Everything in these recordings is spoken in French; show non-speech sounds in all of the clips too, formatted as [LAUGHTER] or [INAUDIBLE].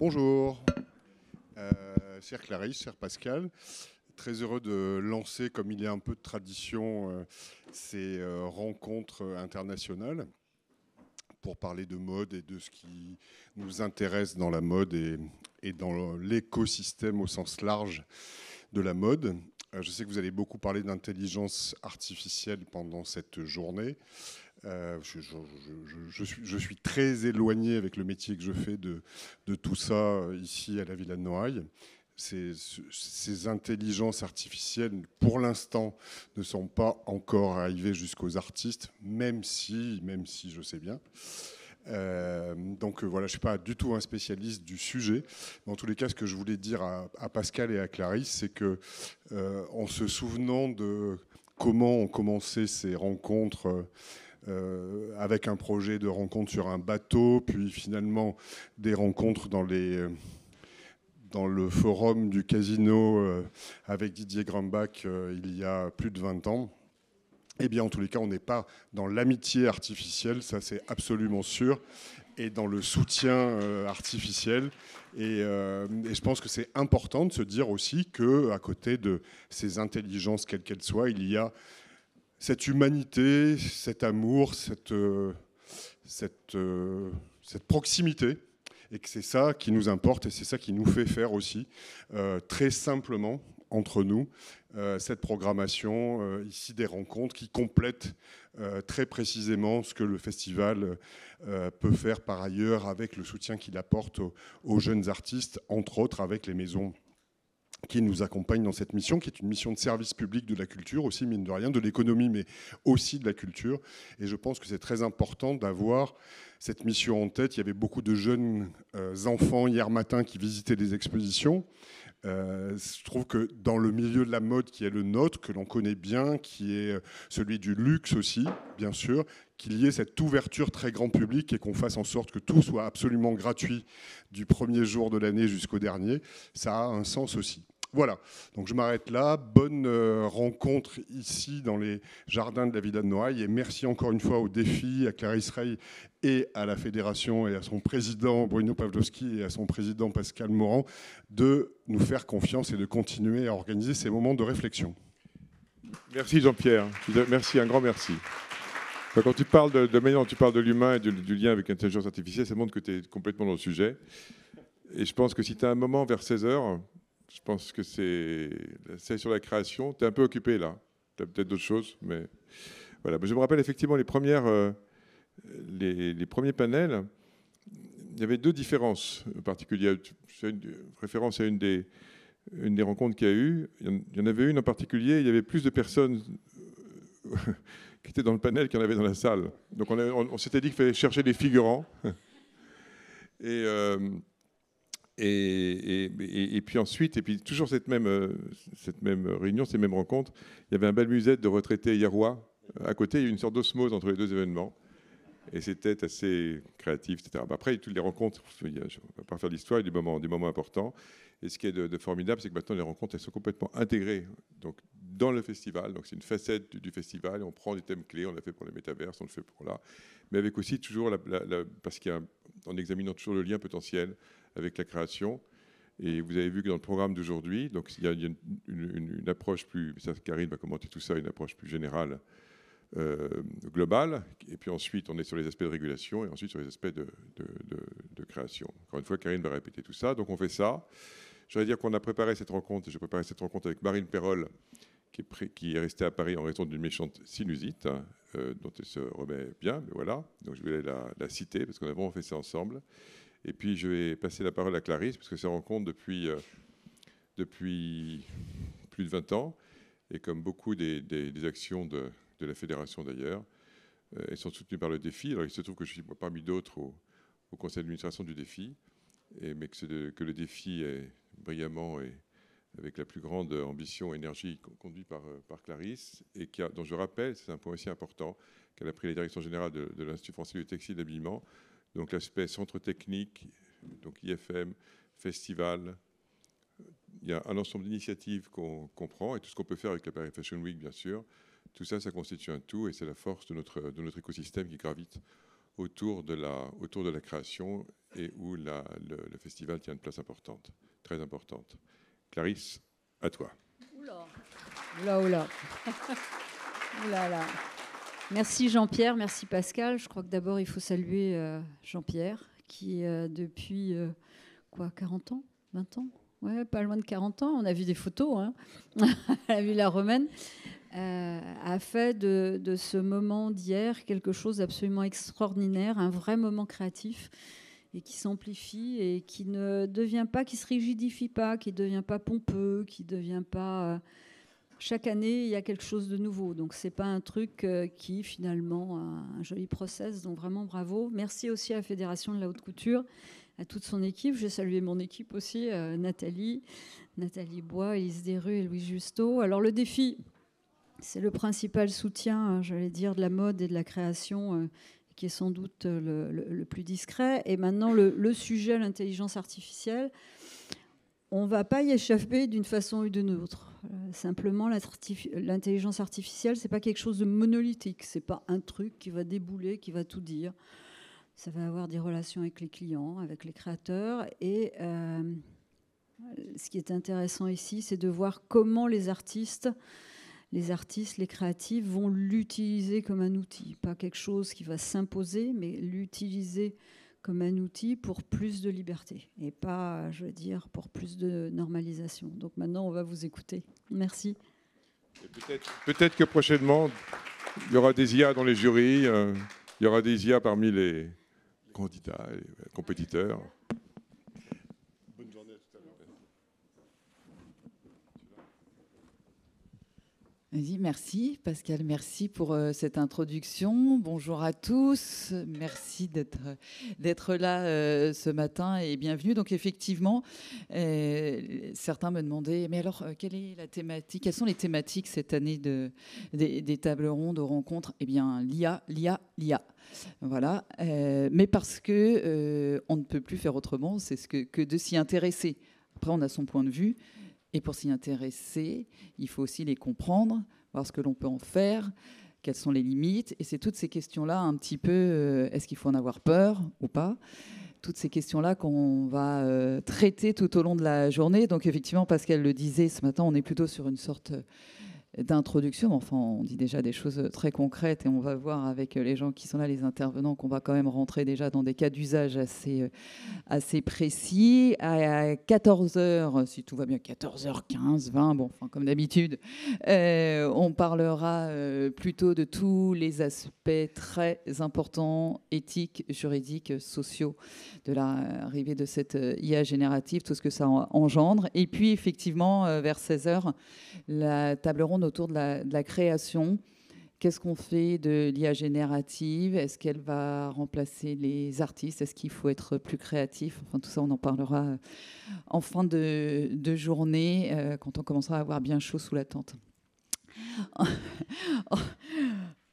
Bonjour, euh, cher Clarisse, cher Pascal. Très heureux de lancer, comme il y a un peu de tradition, euh, ces euh, rencontres internationales pour parler de mode et de ce qui nous intéresse dans la mode et, et dans l'écosystème au sens large de la mode. Euh, je sais que vous allez beaucoup parler d'intelligence artificielle pendant cette journée. Euh, je, je, suis, je, suis, très éloigné avec le métier que je fais de, de tout ça euh, ici à la Villa de Noailles. Ces, ces, intelligences artificielles, pour l'instant, ne sont pas encore arrivées jusqu'aux artistes, même si, même si je sais bien. Euh, donc voilà, je ne suis pas du tout un spécialiste du sujet. Dans tous les cas, ce que je voulais dire à, Pascal et à Clarisse, c'est que en se souvenant de comment ont commencé ces rencontres euh, avec un projet de rencontre sur un bateau, puis finalement des rencontres dans euh, dans le forum du casino euh, avec Didier Grumbach il y a plus de 20 ans. Eh bien, en tous les cas, on n'est pas dans l'amitié artificielle, ça c'est absolument sûr, et dans le soutien artificiel. Et, et, je pense que c'est important de se dire aussi que, à côté de ces intelligences, quelles qu'elles soient, il y a cette humanité, cet amour, euh, euh, cette, proximité, et que c'est ça qui nous importe et c'est ça qui nous fait faire aussi, euh, très simplement entre nous, cette programmation, ici des rencontres qui complètent très précisément ce que le festival peut faire par ailleurs avec le soutien qu'il apporte aux jeunes artistes, entre autres avec les maisons qui nous accompagne dans cette mission, qui est une mission de service public de la culture, aussi mine de rien, de l'économie, mais aussi de la culture. Et je pense que c'est très important d'avoir cette mission en tête. Il y avait beaucoup de jeunes euh, enfants hier matin qui visitaient des expositions. Euh, je trouve que dans le milieu de la mode qui est le nôtre, que l'on connaît bien, qui est euh, celui du luxe aussi, bien sûr, qu'il y ait cette ouverture très grand public et qu'on fasse en sorte que tout soit absolument gratuit du premier jour de l'année jusqu'au dernier, ça a un sens aussi. Voilà, donc je m'arrête là. Bonne euh, rencontre ici dans les jardins de la Villa de Noailles et merci encore une fois au défi, à Clarisse Rey et à la fédération et à son président Bruno Pavlovski et à son président Pascal Morand de nous faire confiance et de continuer à organiser ces moments de réflexion. Merci Jean-Pierre, merci, un grand merci. Quand tu parles de, de tu parles de l'humain et du, du lien avec l'intelligence artificielle, ça montre que tu es complètement dans le sujet. Et je pense que si tu as un moment vers 16h, je pense que c'est c'est sur la création. Tu es un peu occupé là. Tu as peut-être d'autres choses, mais voilà. Mais je me rappelle effectivement les premières, euh, les, premiers panels. Il y avait deux différences particulières. C'est une référence à une des, une des rencontres qu'il y a eu. Il y en avait une en particulier. Il y avait plus de personnes euh, [LAUGHS] qui étaient dans le panel qu'il y en avait dans la salle. Donc on, s'était dit qu'il fallait chercher des figurants. [LAUGHS] Et euh, et, puis ensuite, et puis toujours cette même, euh, cette même réunion, ces mêmes rencontres, il y avait un bal musette de retraités hierrois à côté, il y a une sorte d'osmose entre les deux événements. Et c'était assez créatif, etc. Bah, après, toutes les rencontres, on va pas faire l'histoire, il y a des moments, importants. Et ce qui est de, formidable, c'est que maintenant, les rencontres, elles sont complètement intégrées donc, dans le festival. Donc, c'est une facette du, festival. On prend des thèmes clés, on l'a fait pour les métaverses, on le fait pour là. Mais avec aussi toujours, la, parce qu'en examinant toujours le lien potentiel avec la création. Et vous avez vu que dans le programme d'aujourd'hui, donc il y a, une, approche plus, Karine va commenter tout ça, une approche plus générale, euh, globale. Et puis ensuite, on est sur les aspects de régulation et ensuite sur les aspects de, création. Encore une fois, Karine va répéter tout ça. Donc on fait ça. voudrais dire qu'on a préparé cette rencontre. J'ai préparé cette rencontre avec Marine Perrol, qui est, qui est restée à Paris en raison d'une méchante sinusite, hein, euh, dont elle se remet bien. Mais voilà. Donc je vais la, la citer parce qu'on a vraiment fait ça ensemble. Et puis je vais passer la parole à Clarisse, parce que c'est rencontre depuis, euh, depuis plus de 20 ans. Et comme beaucoup des, actions de, la fédération d'ailleurs, euh, elles sont soutenues par le défi. Alors il se trouve que je suis parmi d'autres au, conseil d'administration du défi, mais que, le défi est brillamment et avec la plus grande ambition et énergie conduit euh, par, Clarisse, et qui dont je rappelle, c'est un point aussi important, qu'elle a pris la direction générale de, de l'Institut français du textile l'habillement. Donc l'aspect centre technique, donc IFM, festival, il y a un ensemble d'initiatives qu'on comprend et tout ce qu'on peut faire avec la Paris Fashion Week, bien sûr. Tout ça, ça constitue un tout et c'est la force de notre, de notre écosystème qui gravite autour de la, autour de la création et où le, festival tient une place importante, très importante. Clarisse, à toi. Oula, oula, oula. [LAUGHS] oula Merci Jean-Pierre, merci Pascal. Je crois que d'abord il faut saluer euh, Jean-Pierre qui euh, depuis euh, quoi 40 ans, 20 ans, ouais, pas loin de 40 ans. On a vu des photos à hein. [LAUGHS] la Villa Romaine. a fait de, ce moment d'hier quelque chose d'absolument extraordinaire, un vrai moment créatif et qui s'amplifie et qui ne devient pas, qui se rigidifie pas, qui ne devient pas pompeux, qui ne devient pas chaque année, il y a quelque chose de nouveau. Donc, ce n'est pas un truc euh, qui, finalement, a un joli process. Donc, vraiment, bravo. Merci aussi à la Fédération de la Haute Couture, à toute son équipe. J'ai salué mon équipe aussi, euh, Nathalie, Nathalie Bois, Elise Desrues et Louis Justo. Alors, le défi, c'est le principal soutien, hein, j'allais dire, de la mode et de la création. Euh, qui est sans doute le, plus discret. Et maintenant, le sujet, l'intelligence artificielle, on ne va pas y échapper d'une façon ou d'une autre. Euh, simplement, l'intelligence artificielle, ce n'est pas quelque chose de monolithique. Ce n'est pas un truc qui va débouler, qui va tout dire. Ça va avoir des relations avec les clients, avec les créateurs. Et euh, ce qui est intéressant ici, c'est de voir comment les artistes, les artistes, les créatifs vont l'utiliser comme un outil. Pas quelque chose qui va s'imposer, mais l'utiliser comme un outil pour plus de liberté et pas, je veux dire, pour plus de normalisation. Donc maintenant, on va vous écouter. Merci. Peut-être que prochainement, il y aura des IA dans les jurys, euh, il y aura des IA parmi les candidats et les compétiteurs. Vas-y, merci Pascal, merci pour euh, cette introduction. Bonjour à tous, merci d'être là euh, ce matin et bienvenue. Donc effectivement, euh, certains me demandaient, mais alors quelle est la thématique Quelles sont les thématiques cette année de, des, des, tables rondes de rencontres Eh bien, l'IA, l'IA, l'IA. Voilà, mais parce que on ne peut plus faire autrement, c'est ce que, que de s'y intéresser. Après, on a son point de vue. Et pour s'y intéresser, il faut aussi les comprendre, voir ce que l'on peut en faire, quelles sont les limites. Et c'est toutes ces questions-là, un petit peu, euh, est-ce qu'il faut en avoir peur ou pas toutes ces questions-là qu'on va euh, traiter tout au long de la journée. Donc effectivement, Pascal le disait ce matin, on est plutôt sur une sorte euh, d'introduction. Enfin, on dit déjà des choses euh, très concrètes et on va voir avec euh, les gens qui sont là, les intervenants, qu'on va quand même rentrer déjà dans des cas d'usage assez, euh, assez précis. À 14h, si tout va bien, 14h15, 20, bon, enfin, comme d'habitude, on parlera plutôt de tous les aspects très importants, éthiques, juridiques, sociaux, de l'arrivée de cette IA générative, tout ce que ça engendre. Et puis, effectivement, vers 16h, la table ronde autour de la, création. Qu'est-ce qu'on fait de l'IA générative Est-ce qu'elle va remplacer les artistes Est-ce qu'il faut être plus créatif Enfin, tout ça, on en parlera euh, en fin de, journée, euh, quand on commencera à avoir bien chaud sous la tente. [LAUGHS]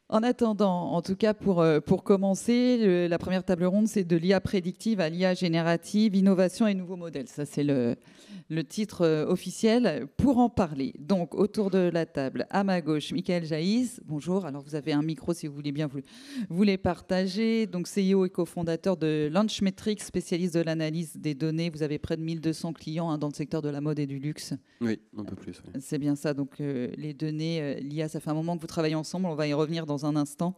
En attendant, en tout cas pour, euh, pour commencer, la première table ronde, c'est de l'IA prédictive à l'IA générative, innovation et nouveaux modèles. Ça, c'est le, le titre euh, officiel pour en parler. Donc, autour de la table, à ma gauche, Michael Jaïs. Bonjour. Alors, vous avez un micro si vous voulez bien vous, vous les partager. Donc, CEO et cofondateur de Launchmetrics, spécialiste de l'analyse des données. Vous avez près de 1200 clients hein, dans le secteur de la mode et du luxe. Oui, un peu plus. C'est bien ça. Donc, euh, les données, euh, l'IA, ça fait un moment que vous travaillez ensemble. On va y revenir dans un instant.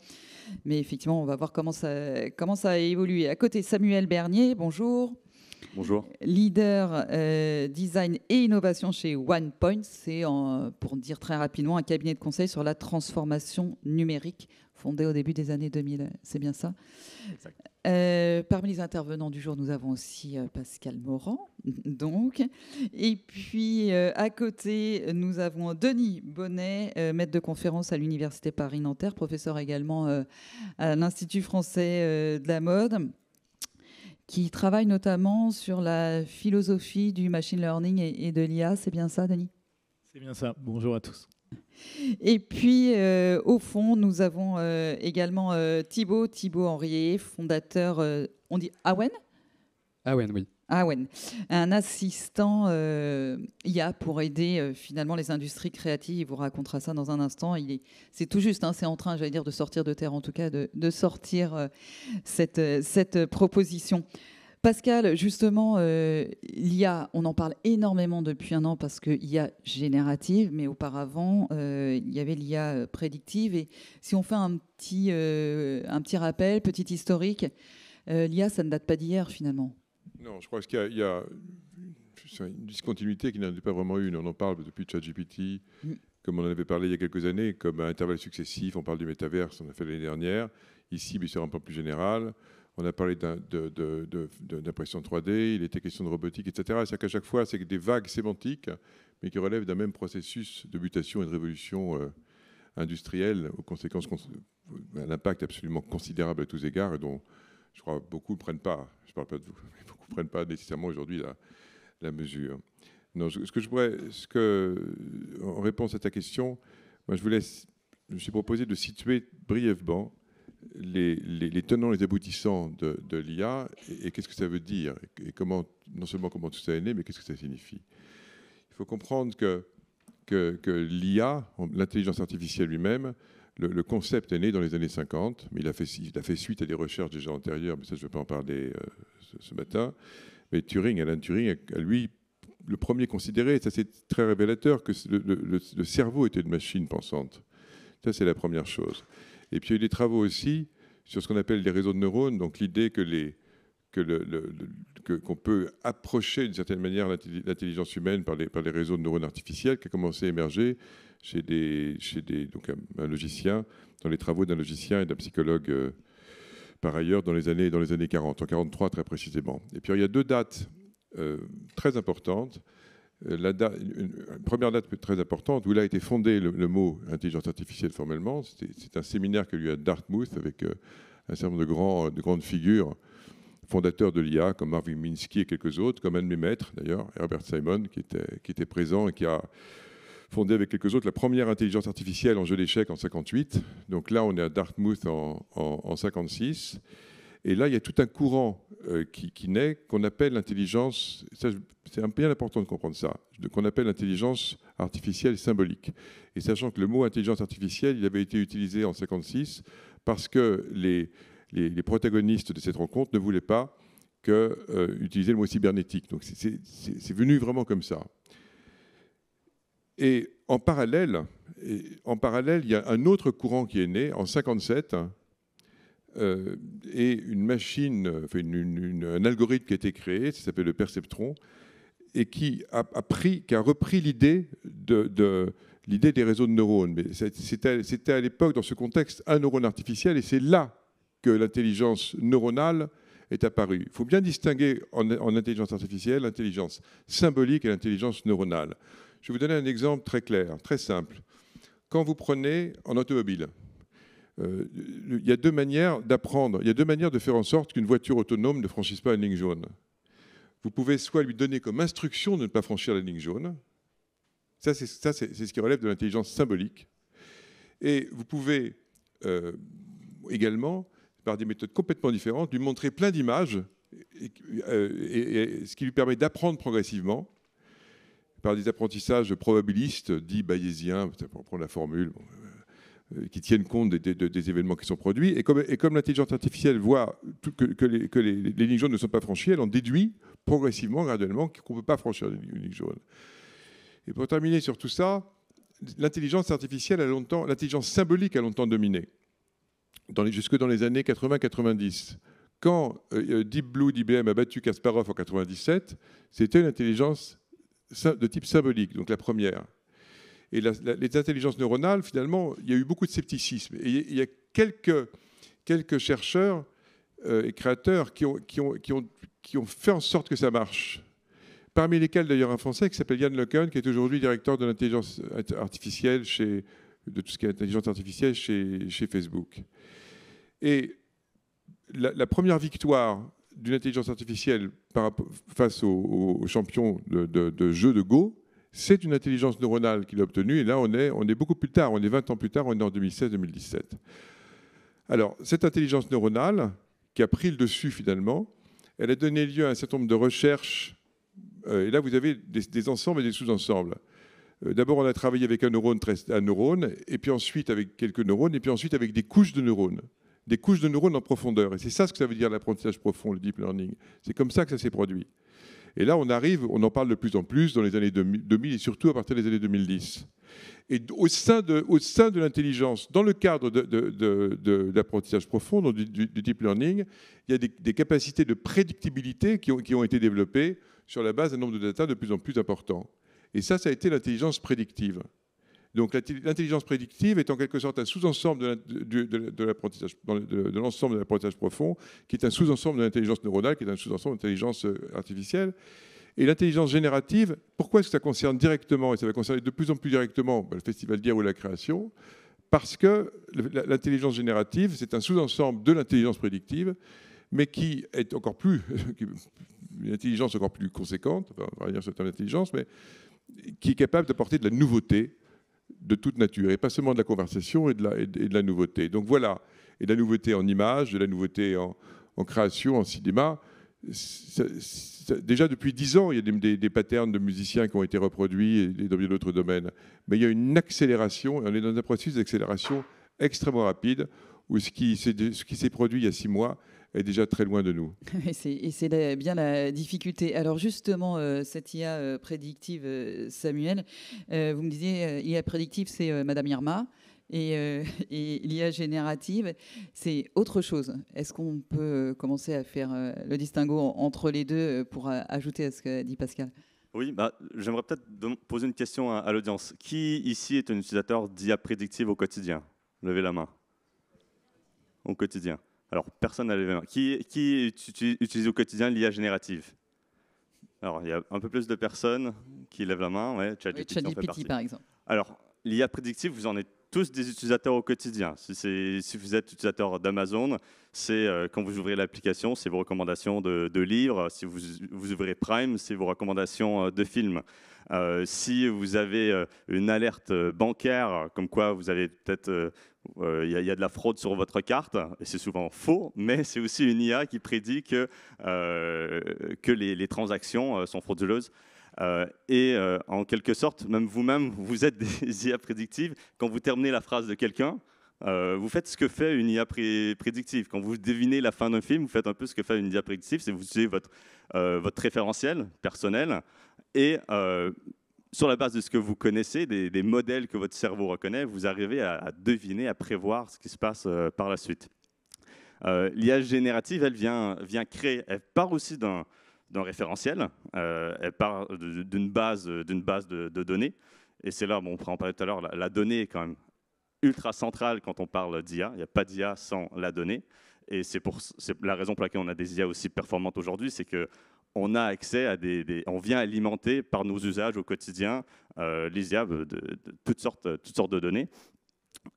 Mais effectivement, on va voir comment ça, comment ça a évolué. À côté, Samuel Bernier. Bonjour. Bonjour. Leader euh, design et innovation chez OnePoint, c'est pour dire très rapidement un cabinet de conseil sur la transformation numérique fondé au début des années 2000. C'est bien ça euh, parmi les intervenants du jour, nous avons aussi euh, Pascal Morand, [LAUGHS] donc. Et puis, à côté, nous avons Denis Bonnet, maître de conférence à l'Université Paris-Nanterre, professeur également à l'Institut français de la mode qui travaille notamment sur la philosophie du machine learning et, de l'IA. C'est bien ça, Denis C'est bien ça. Bonjour à tous. Et puis, euh, au fond, nous avons euh, également euh, Thibaut, Thibaut Henrier, fondateur, on dit Awen Awen, oui. un assistant euh, IA pour aider euh, finalement les industries créatives. Il vous racontera ça dans un instant. Il c'est tout juste, hein, c'est en train, j'allais dire, de sortir de terre, en tout cas, de, sortir euh, cette, proposition. Pascal, justement, l'IA, on en parle énormément depuis un an parce que l'IA générative, mais auparavant, il y avait l'IA prédictive. Et si on fait un petit, un petit rappel, petit historique, l'IA, ça ne date pas d'hier finalement. Non, je crois qu'il y, a, une discontinuité qui n'en est pas vraiment une. On en parle depuis ChatGPT, mm. comme on en avait parlé il y a quelques années, comme à intervalles successifs. On parle du métaverse, on a fait l'année dernière. Ici, mais c'est un peu plus général, on a parlé d'impression 3D, il était question de robotique, etc. C'est-à-dire qu'à chaque fois, c'est des vagues sémantiques, mais qui relèvent d'un même processus de mutation et de révolution euh, industrielle, aux conséquences, euh, un impact absolument considérable à tous égards, et dont je crois beaucoup ne prennent pas parle pas de vous, [LAUGHS] mais vous ne comprenez pas nécessairement aujourd'hui la, mesure. ce que je en réponse à ta question, moi je, vous laisse, je me suis proposé de situer brièvement les, tenants les aboutissants de, l'IA et, qu'est-ce que ça veut dire et comment, non seulement comment tout ça est né, mais qu'est-ce que ça signifie. Il faut comprendre que, que l'IA, l'intelligence artificielle lui-même, le, concept est né dans les années 50, mais il a, fait, suite à des recherches déjà antérieures, mais ça je ne vais pas en parler euh, ce, matin. Mais Turing, Alan Turing, a, lui, le premier considéré, ça c'est très révélateur, que le, le, cerveau était une machine pensante. Ça c'est la première chose. Et puis il y a eu des travaux aussi sur ce qu'on appelle les réseaux de neurones, donc l'idée que les, le, qu'on peut approcher d'une certaine manière l'intelligence humaine par les, par les réseaux de neurones artificiels qui a commencé à émerger chez, des, chez des, donc un, logicien, dans les travaux d'un logicien et d'un psychologue euh, par ailleurs dans les, années, dans les années 40, en 43 très précisément. Et puis il y a deux dates euh, très importantes. Euh, la première date très importante où il a été fondé le, mot intelligence artificielle formellement, c'est un séminaire que lui a Dartmouth avec un certain nombre de, de grandes figures fondateurs de l'IA, comme Marvin Minsky et quelques autres, comme un de mes maîtres d'ailleurs, Herbert Simon, qui était, qui était présent et qui a fondé avec quelques autres la première intelligence artificielle en jeu d'échecs en 58. Donc là, on est à Dartmouth en, en, 56. Et là, il y a tout un courant euh, qui, qui, naît qu'on appelle l'intelligence, c'est bien important de comprendre ça, qu'on appelle l'intelligence artificielle symbolique. Et sachant que le mot intelligence artificielle, il avait été utilisé en 56 parce que les, les, protagonistes de cette rencontre ne voulaient pas euh, utiliser le mot cybernétique. Donc c'est venu vraiment comme ça. Et en parallèle, en parallèle, il y a un autre courant qui est né en 57 euh, et une machine, un algorithme qui a été créé, ça s'appelle le perceptron, et qui a, repris l'idée des réseaux de neurones. Mais c'était à l'époque, dans ce contexte, un neurone artificiel, et c'est là que l'intelligence neuronale est apparue. Il faut bien distinguer en, intelligence artificielle l'intelligence symbolique et l'intelligence neuronale. Je vais vous donner un exemple très clair, très simple. Quand vous prenez en automobile, euh, il y a deux manières d'apprendre, il y a deux manières de faire en sorte qu'une voiture autonome ne franchisse pas une ligne jaune. Vous pouvez soit lui donner comme instruction de ne pas franchir la ligne jaune, ça c'est ce qui relève de l'intelligence symbolique, et vous pouvez euh, également par des méthodes complètement différentes, lui montrer plein d'images, euh, et, ce qui lui permet d'apprendre progressivement par des apprentissages probabilistes, dits bayésiens, pour prendre la formule, euh, euh, qui tiennent compte des, événements qui sont produits. Et comme, comme l'intelligence artificielle voit que, que, les, les, lignes jaunes ne sont pas franchies, elle en déduit progressivement, graduellement, qu'on ne peut pas franchir les lignes jaunes. Et pour terminer sur tout ça, l'intelligence artificielle a longtemps, l'intelligence symbolique a longtemps dominé jusque dans les années 80-90. Quand euh, euh, Deep Blue d'IBM a battu Kasparov en 97, c'était une intelligence de type symbolique, donc la première. Et les intelligences neuronales, finalement, il y a eu beaucoup de scepticisme. Et il y a quelques, quelques chercheurs euh, et créateurs qui ont, qui, ont, fait en sorte que ça marche parmi lesquels d'ailleurs un Français qui s'appelle Yann Lecun, qui est aujourd'hui directeur de l'intelligence artificielle chez, de tout ce qui est intelligence artificielle chez, chez Facebook. Et la, première victoire d'une intelligence artificielle face aux, champions de, de, de, jeu de Go, c'est une intelligence neuronale qu'il a obtenue. Et là, on est, beaucoup plus tard, on est 20 ans plus tard, on est en 2016-2017. Alors, cette intelligence neuronale, qui a pris le dessus finalement, elle a donné lieu à un certain nombre de recherches. Euh, et là, vous avez des, ensembles et des sous-ensembles. Euh, d'abord, on a travaillé avec un neurone, un neurone, et puis ensuite avec quelques neurones, et puis ensuite avec des couches de neurones des couches de neurones en profondeur. Et c'est ça ce que ça veut dire l'apprentissage profond, le deep learning. C'est comme ça que ça s'est produit. Et là, on arrive, on en parle de plus en plus dans les années 2000 et surtout à partir des années 2010. Et au sein de, au sein de l'intelligence, dans le cadre de, l'apprentissage profond, du, deep learning, il y a des, capacités de prédictibilité qui ont, qui ont, été développées sur la base d'un nombre de data de plus en plus important. Et ça, ça a été l'intelligence prédictive. Donc l'intelligence prédictive est en quelque sorte un sous-ensemble de l'apprentissage, de l'ensemble de l'apprentissage profond, qui est un sous-ensemble de l'intelligence neuronale, qui est un sous-ensemble de l'intelligence euh, artificielle. Et l'intelligence générative, pourquoi est-ce que ça concerne directement, et ça va concerner de plus en plus directement bah, le Festival d'hier ou la création Parce que l'intelligence générative, c'est un sous-ensemble de l'intelligence prédictive, mais qui est encore plus, [LAUGHS] une intelligence encore plus conséquente, on va dire ce terme d'intelligence, mais qui est capable d'apporter de la nouveauté de toute nature, et pas seulement de la conversation et de la, nouveauté. Donc voilà, et de la nouveauté en images, de la nouveauté en, création, en cinéma. déjà depuis dix ans, il y a des, des, patterns de musiciens qui ont été reproduits et, et dans bien d'autres domaines. Mais il y a une accélération, et on est dans un processus d'accélération extrêmement rapide, où ce qui s'est produit il y a six mois est déjà très loin de nous. [LAUGHS] et c'est bien la difficulté. Alors justement, euh, cette IA euh, prédictive, euh, Samuel, vous me disiez, IA prédictive, c'est Madame Irma. Et, [LAUGHS] l'IA générative, c'est autre chose. Est-ce qu'on peut commencer à faire le distinguo entre les deux pour ajouter à ce que dit Pascal oui, bah, j'aimerais peut-être poser une question à l'audience. Qui ici est un utilisateur d'IA prédictive au quotidien Levez la main. Au quotidien. Alors, personne n'a levé la main. Qui, utilise au quotidien l'IA générative Alors, il y a un peu plus de personnes qui lèvent la main. par exemple. Alors, l'IA prédictive, vous en êtes tous des utilisateurs au quotidien. Si, si vous êtes utilisateur d'Amazon, c'est euh, quand vous ouvrez l'application, c'est vos recommandations de, livres. Si vous, ouvrez Prime, c'est vos recommandations euh, de films. Euh, si vous avez euh, une alerte euh, bancaire, comme quoi vous avez peut-être il y, a de la fraude sur votre carte, et c'est souvent faux, mais c'est aussi une IA qui prédit que, que les, transactions sont frauduleuses. et en quelque sorte, même vous-même, vous êtes des [LAUGHS] IA prédictives. Quand vous terminez la phrase de quelqu'un, vous faites ce que fait une IA prédictive. Quand vous devinez la fin d'un film, vous faites un peu ce que fait une IA prédictive, c'est vous utilisez votre référentiel personnel et euh, sur la base de ce que vous connaissez, des, modèles que votre cerveau reconnaît, vous arrivez à, deviner, à prévoir ce qui se passe euh, par la suite. Euh, L'IA générative, elle vient, vient créer, elle part aussi d'un référentiel, elle part d'une base, base de, données. Et c'est là, bon, on en parlait tout à l'heure, la, la, donnée est quand même ultra centrale quand on parle d'IA. Il n'y a pas d'IA sans la donnée. Et c'est la raison pour laquelle on a des IA aussi performantes aujourd'hui, c'est que on a accès à des, on vient alimenter par nos usages au quotidien euh, de, toutes sortes, toutes sortes de données.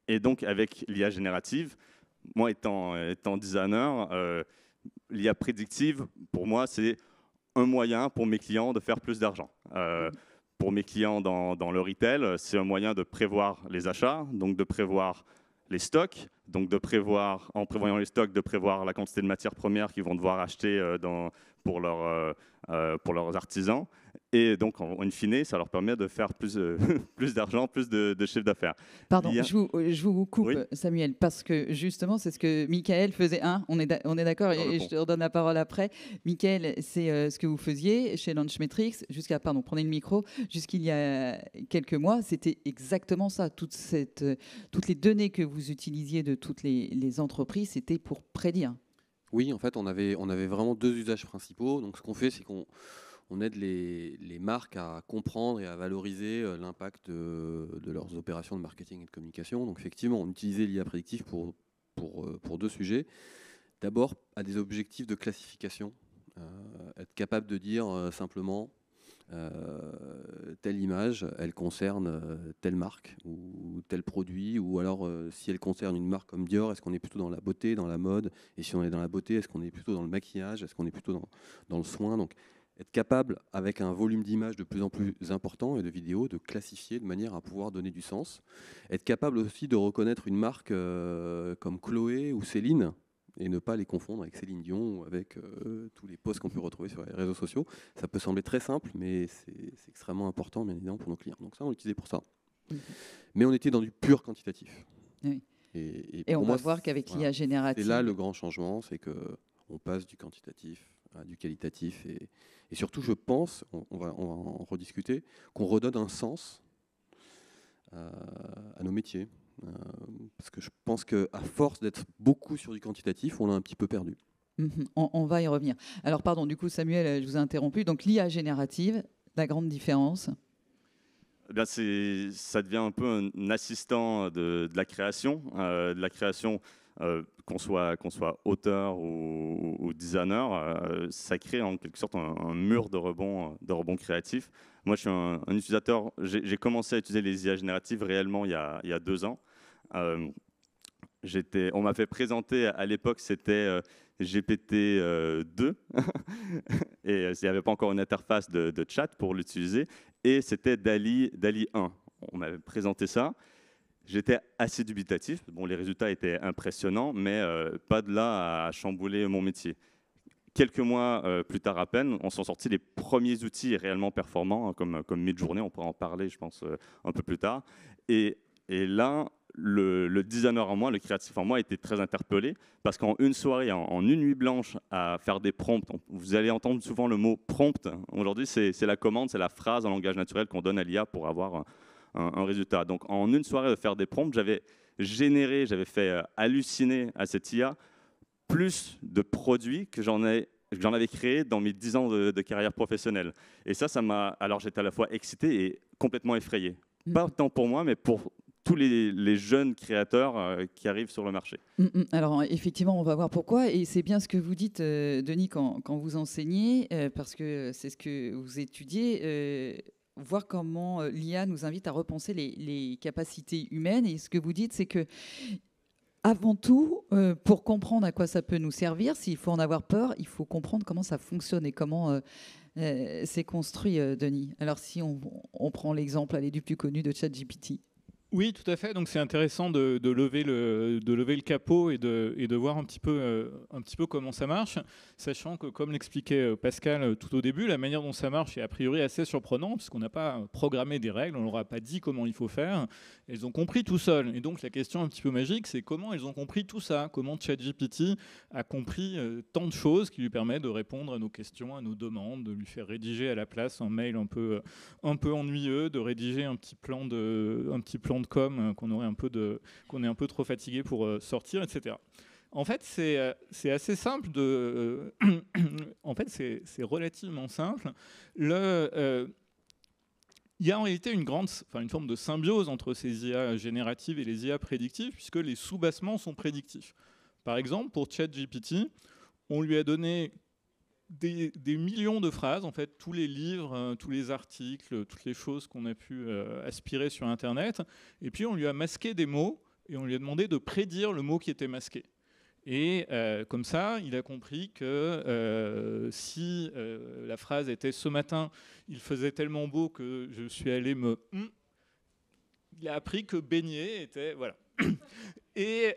Et donc avec l'IA générative, moi étant, étant designer, euh, l'IA prédictive pour moi c'est un moyen pour mes clients de faire plus d'argent. Euh, pour mes clients dans, dans le retail, c'est un moyen de prévoir les achats, donc de prévoir les stocks, donc de prévoir, en prévoyant les stocks, de prévoir la quantité de matières premières qu'ils vont devoir acheter euh, dans, pour, leur, euh, euh, pour leurs artisans. Et donc, en, in fine, ça leur permet de faire plus, euh, [LAUGHS] plus d'argent, plus de, de chiffre d'affaires. Pardon, je, vous, vous, coupe, Samuel, parce que justement, c'est ce que Michael faisait. hein on est d'accord, et, je te redonne la parole après. Michael, c'est ce que vous faisiez chez Launchmetrics, jusqu'à, pardon, prenez le micro, jusqu'il y a quelques mois, c'était exactement ça. toutes cette, toutes les données que vous utilisiez de toutes les entreprises, c'était pour prédire. Oui, en fait, on avait, on avait vraiment deux usages principaux. Donc, ce qu'on fait, c'est qu'on aide les, marques à comprendre et à valoriser euh, l'impact de, leurs opérations de marketing et de communication. Donc, effectivement, on utilisait l'IA prédictive pour, euh, pour, deux sujets. D'abord, à des objectifs de classification. Euh, être capable de dire simplement euh, telle image, elle concerne euh, telle marque ou tel produit, ou alors euh, si elle concerne une marque comme Dior, est-ce qu'on est plutôt dans la beauté, dans la mode Et si on est dans la beauté, est-ce qu'on est plutôt dans le maquillage Est-ce qu'on est plutôt dans, le soin Donc, être capable, avec un volume d'images de plus en plus important et de vidéos, de classifier de manière à pouvoir donner du sens. Être capable aussi de reconnaître une marque comme Chloé ou Céline, et ne pas les confondre avec Céline Dion ou avec euh, tous les posts qu'on peut retrouver sur les réseaux sociaux. Ça peut sembler très simple, mais c'est extrêmement important, bien évidemment, pour nos clients. Donc ça, on l'utilisait pour ça. Mm-hmm. Mais on était dans du pur quantitatif. Et, on va voir qu'avec l'IA génératif... générative. là le grand changement, c'est que on passe du quantitatif à du qualitatif. Et, surtout, je pense, on, va, en rediscuter, qu'on redonne un sens euh, à nos métiers. Euh, parce que je pense qu'à force d'être beaucoup sur du quantitatif, on l'a un petit peu perdu. Mhm, on, va y revenir. Alors, pardon, du coup, Samuel, je vous ai interrompu. Donc, l'IA générative, la grande différence eh c'est ça devient un peu un assistant de, la création, de la création euh, euh, qu'on soit, qu'on soit auteur ou, designer, ça crée en quelque sorte un, mur de rebond, de rebond créatif. Moi, je suis un, utilisateur, j'ai commencé à utiliser les IA génératives réellement il il y a deux ans. Euh, on m'a fait présenter, à l'époque, c'était euh, GPT-2, euh, [LAUGHS] et il n'y avait pas encore une interface de, chat pour l'utiliser, et c'était DALI, DALI 1. On m'avait présenté ça. J'étais assez dubitatif. Bon, les résultats étaient impressionnants, mais pas de là à chambouler mon métier. Quelques mois plus tard à peine, on s'en sortit les premiers outils réellement performants, hein, comme, comme Midjourney, on pourra en parler, je pense, un peu plus tard. Et, et là, le, designer en moi, le créatif en moi, était très interpellé parce qu'en une soirée, en, une nuit blanche, à faire des prompts, vous allez entendre souvent le mot prompt. Aujourd'hui, c'est la commande, c'est la phrase en langage naturel qu'on donne à l'IA pour avoir un, résultat. Donc, en une soirée, de faire des prompts, j'avais généré, j'avais fait euh, halluciner à cette IA plus de produits que j'en ai avais créé dans mes 10 ans de, de carrière professionnelle. Et ça, ça m'a. Alors j'étais à la fois excité et complètement effrayé. Mm. Pas tant pour moi, mais pour tous les, jeunes créateurs euh, qui arrivent sur le marché. Mm, mm. Alors effectivement, on va voir pourquoi. Et c'est bien ce que vous dites, euh, Denis, quand, vous enseignez, euh, parce que c'est ce que vous étudiez. voir comment l'IA nous invite à repenser les, capacités humaines. Et ce que vous dites, c'est que avant tout, pour comprendre à quoi ça peut nous servir, s'il faut en avoir peur, il faut comprendre comment ça fonctionne et comment c'est construit, Denis. Alors si on, on prend l'exemple du plus connu de ChatGPT, oui, tout à fait. Donc c'est intéressant de, lever le, capot et de, voir euh, un petit, peu, comment ça marche, sachant que comme l'expliquait euh, Pascal euh, tout au début, la manière dont ça marche est a priori assez surprenante, puisqu'on n'a pas programmé des règles, on ne leur a pas dit comment il faut faire. Elles ont compris tout seul. Et donc la question un petit peu magique, c'est comment elles ont compris tout ça Comment ChatGPT a compris tant de choses qui lui permettent de répondre à nos questions, à nos demandes, de lui faire rédiger à la place un mail un peu, un peu ennuyeux, de rédiger un petit plan de, un petit plan comme euh, qu'on aurait un peu qu'on est un peu trop fatigué pour euh, sortir, etc. En fait, euh, c'est assez simple de. [COUGHS] en fait, c'est relativement simple. il y a en réalité une grande, enfin une forme de symbiose entre ces IA génératives et les IA prédictives, puisque les sous-bassements sont prédictifs. Par exemple, pour ChatGPT, on lui a donné des, millions de phrases, en fait, tous les livres, euh, tous les articles, toutes les choses qu'on a pu euh, aspirer sur Internet. Et puis on lui a masqué des mots et on lui a demandé de prédire le mot qui était masqué. Et euh, comme ça, il a compris que si la phrase était ce matin, il faisait tellement beau que je suis allé me. Hum il a appris que baigner était. Voilà. [COUGHS] Et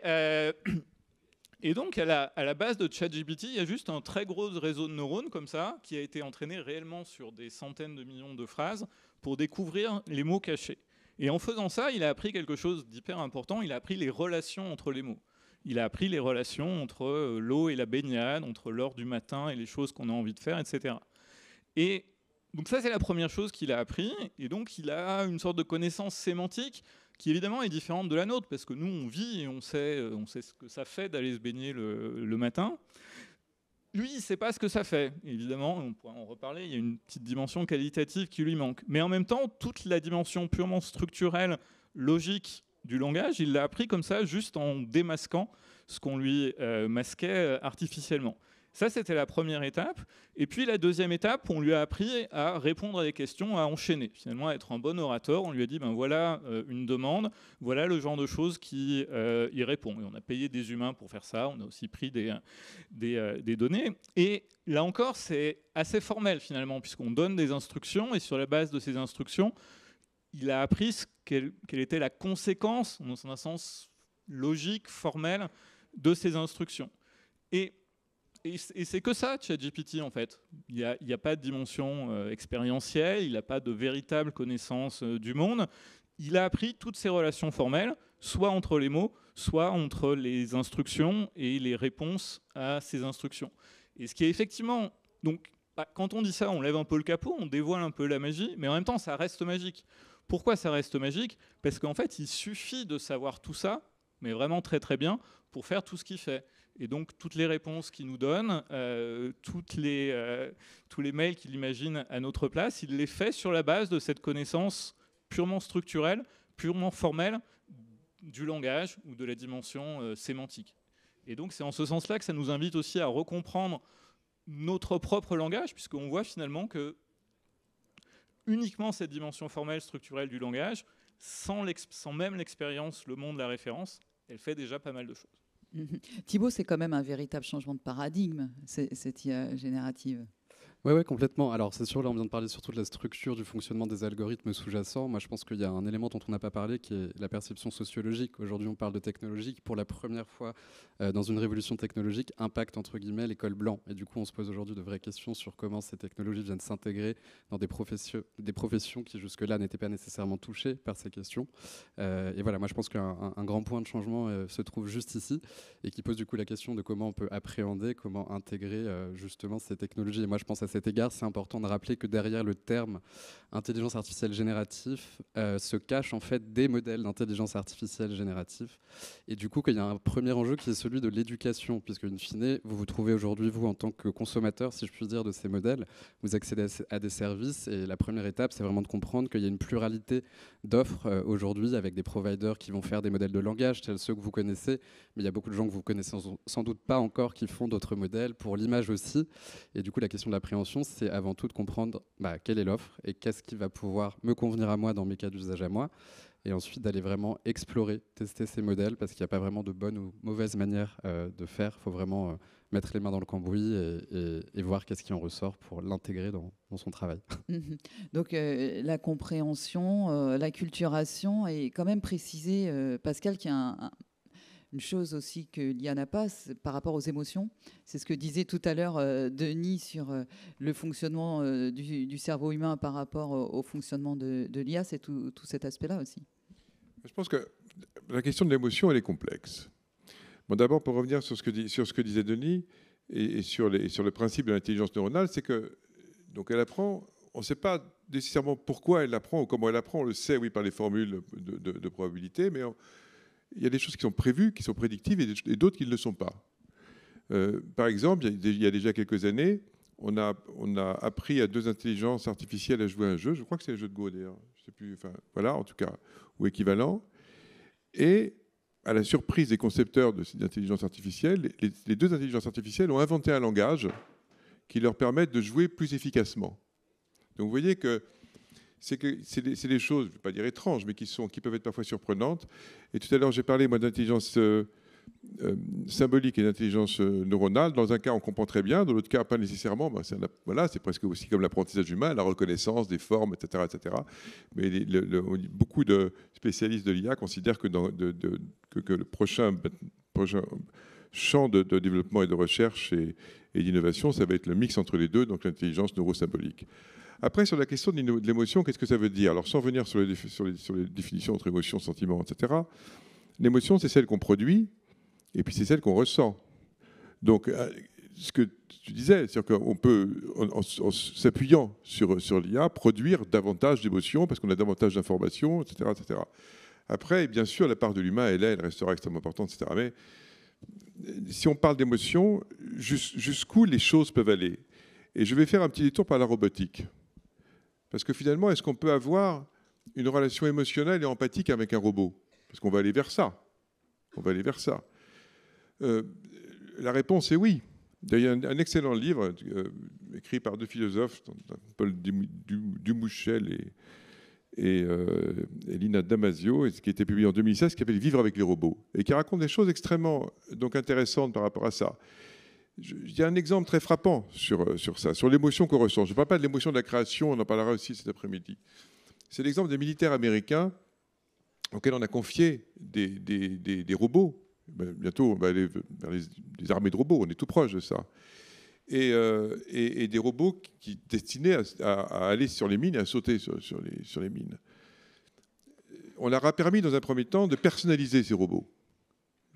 et donc, à la, base de ChatGPT, il y a juste un très gros réseau de neurones comme ça, qui a été entraîné réellement sur des centaines de millions de phrases pour découvrir les mots cachés. Et en faisant ça, il a appris quelque chose d'hyper important, il a appris les relations entre les mots. Il a appris les relations entre euh, l'eau et la baignade, entre l'heure du matin et les choses qu'on a envie de faire, etc. Et donc ça, c'est la première chose qu'il a appris. Et donc, il a une sorte de connaissance sémantique qui évidemment est différente de la nôtre, parce que nous, on vit et on sait, euh, on sait ce que ça fait d'aller se baigner le, matin. Lui, il ne sait pas ce que ça fait. Évidemment, on pourra en reparler, il y a une petite dimension qualitative qui lui manque. Mais en même temps, toute la dimension purement structurelle, logique du langage, il l'a appris comme ça, juste en démasquant ce qu'on lui euh, masquait euh, artificiellement. Ça, c'était la première étape. Et puis la deuxième étape, on lui a appris à répondre à des questions, à enchaîner, finalement à être un bon orateur. On lui a dit, ben voilà euh, une demande, voilà le genre de choses qui euh, y répond. Et on a payé des humains pour faire ça, on a aussi pris des, euh, des, données. Et là encore, c'est assez formel finalement, puisqu'on donne des instructions, et sur la base de ces instructions, il a appris quelle, quelle était la conséquence, dans un sens logique, formel, de ces instructions. Et et c'est que ça, ChatGPT, en fait. Il n'y a, pas de dimension euh, expérientielle, il n'a pas de véritable connaissance euh, du monde. Il a appris toutes ces relations formelles, soit entre les mots, soit entre les instructions et les réponses à ces instructions. Et ce qui est effectivement... Donc, bah, quand on dit ça, on lève un peu le capot, on dévoile un peu la magie, mais en même temps, ça reste magique. Pourquoi ça reste magique Parce qu'en fait, il suffit de savoir tout ça, mais vraiment très très bien, pour faire tout ce qu'il fait. Et donc toutes les réponses qu'il nous donne, euh, euh, tous les mails qu'il imagine à notre place, il les fait sur la base de cette connaissance purement structurelle, purement formelle du langage ou de la dimension euh, sémantique. Et donc c'est en ce sens-là que ça nous invite aussi à recomprendre notre propre langage, puisqu'on voit finalement que uniquement cette dimension formelle, structurelle du langage, sans même l'expérience, le monde, la référence, elle fait déjà pas mal de choses. Thibaut, c'est quand même un véritable changement de paradigme, cette IA euh, générative. Oui, ouais, complètement. Alors, c'est sûr, là, on vient de parler surtout de la structure du fonctionnement des algorithmes sous-jacents. Moi, je pense qu'il y a un élément dont on n'a pas parlé qui est la perception sociologique. Aujourd'hui, on parle de technologie qui, pour la première fois euh, dans une révolution technologique, impacte, entre guillemets, l'école blanc. Et du coup, on se pose aujourd'hui de vraies questions sur comment ces technologies viennent s'intégrer dans des, des professions qui, jusque-là, n'étaient pas nécessairement touchées par ces questions. Euh, et voilà, moi, je pense qu'un grand point de changement euh, se trouve juste ici et qui pose, du coup, la question de comment on peut appréhender, comment intégrer, justement, ces technologies. Et moi, je pense à cet égard, c'est important de rappeler que derrière le terme intelligence artificielle générative euh, se cachent en fait des modèles d'intelligence artificielle générative. Et du coup, qu'il y a un premier enjeu qui est celui de l'éducation, puisque, in fine, vous vous trouvez aujourd'hui, vous, en tant que consommateur, si je puis dire, de ces modèles, vous accédez à des services. Et la première étape, c'est vraiment de comprendre qu'il y a une pluralité d'offres euh, aujourd'hui avec des providers qui vont faire des modèles de langage, tels ceux que vous connaissez. Mais il y a beaucoup de gens que vous connaissez sans doute pas encore qui font d'autres modèles, pour l'image aussi. Et du coup, la question de l'appréhension c'est avant tout de comprendre bah, quelle est l'offre et qu'est-ce qui va pouvoir me convenir à moi dans mes cas d'usage à moi. Et ensuite d'aller vraiment explorer, tester ces modèles, parce qu'il n'y a pas vraiment de bonne ou mauvaise manière euh, de faire. Il faut vraiment euh, mettre les mains dans le cambouis et, voir qu'est-ce qui en ressort pour l'intégrer dans, son travail. Mhm. Donc euh, la compréhension, la culturation et quand même préciser, Pascal, qu'il y a un une chose aussi que l'IA n'a pas par rapport aux émotions, c'est ce que disait tout à l'heure euh, Denis sur euh, le fonctionnement euh, du, cerveau humain par rapport au, fonctionnement de, l'IA, c'est tout, cet aspect-là aussi. Je pense que la question de l'émotion, elle est complexe. Bon, D'abord, pour revenir sur ce que, sur ce que disait Denis et, sur, les, sur le principe de l'intelligence neuronale, c'est que donc elle apprend, on ne sait pas nécessairement pourquoi elle apprend ou comment elle apprend, on le sait, oui, par les formules de, de probabilité, mais on, il y a des choses qui sont prévues, qui sont prédictives, et d'autres qui ne le sont pas. Euh, par exemple, il y a déjà quelques années, on a, on a appris à deux intelligences artificielles à jouer à un jeu. Je crois que c'est le jeu de Go d'ailleurs. Je sais plus. Enfin, voilà, en tout cas, ou équivalent. Et à la surprise des concepteurs de ces intelligences artificielles, les, les deux intelligences artificielles ont inventé un langage qui leur permet de jouer plus efficacement. Donc vous voyez que c'est que c'est des, choses, je ne vais pas dire étranges, mais qui, sont, qui peuvent être parfois surprenantes. Et tout à l'heure, j'ai parlé, moi, d'intelligence euh, euh, symbolique et d'intelligence euh, neuronale. Dans un cas, on comprend très bien, dans l'autre cas, pas nécessairement. Ben, voilà, c'est presque aussi comme l'apprentissage humain, la reconnaissance des formes, etc. etc. Mais beaucoup de spécialistes de l'IA considèrent que, que, le prochain, ben, prochain champ de, développement et de recherche et, et d'innovation, ça va être le mix entre les deux, donc l'intelligence neurosymbolique. Après, sur la question de l'émotion, qu'est-ce que ça veut dire Alors, sans venir sur les, sur, les, définitions entre émotion, sentiment, etc., l'émotion, c'est celle qu'on produit et puis c'est celle qu'on ressent. Donc, euh, ce que tu disais, c'est-à-dire qu'on peut, en, s'appuyant sur, l'IA, produire davantage d'émotions parce qu'on a davantage d'informations, etc., etc. Après, bien sûr, la part de l'humain, elle, elle restera extrêmement importante, etc. Mais euh, si on parle d'émotion, jusqu'où les choses peuvent aller Et je vais faire un petit détour par la robotique. Parce que finalement, est-ce qu'on peut avoir une relation émotionnelle et empathique avec un robot Parce qu'on va aller vers ça. On va aller vers ça. Euh, la réponse est oui. Il y a un, excellent livre euh, écrit par deux philosophes, Paul Dumouchel et, et, euh, Damasio, qui a été publié en 2016, qui s'appelle Vivre avec les robots, et qui raconte des choses extrêmement donc, intéressantes par rapport à ça. Il y a un exemple très frappant sur, euh, sur ça, sur l'émotion qu'on ressent. Je ne parle pas de l'émotion de la création, on en parlera aussi cet après-midi. C'est l'exemple des militaires américains auxquels on a confié des, des, des, robots. Ben, bientôt, on va aller vers les, armées de robots, on est tout proche de ça. Et, euh, et, des robots qui destinés à, aller sur les mines et à sauter sur, les, sur les mines. On leur a permis, dans un premier temps, de personnaliser ces robots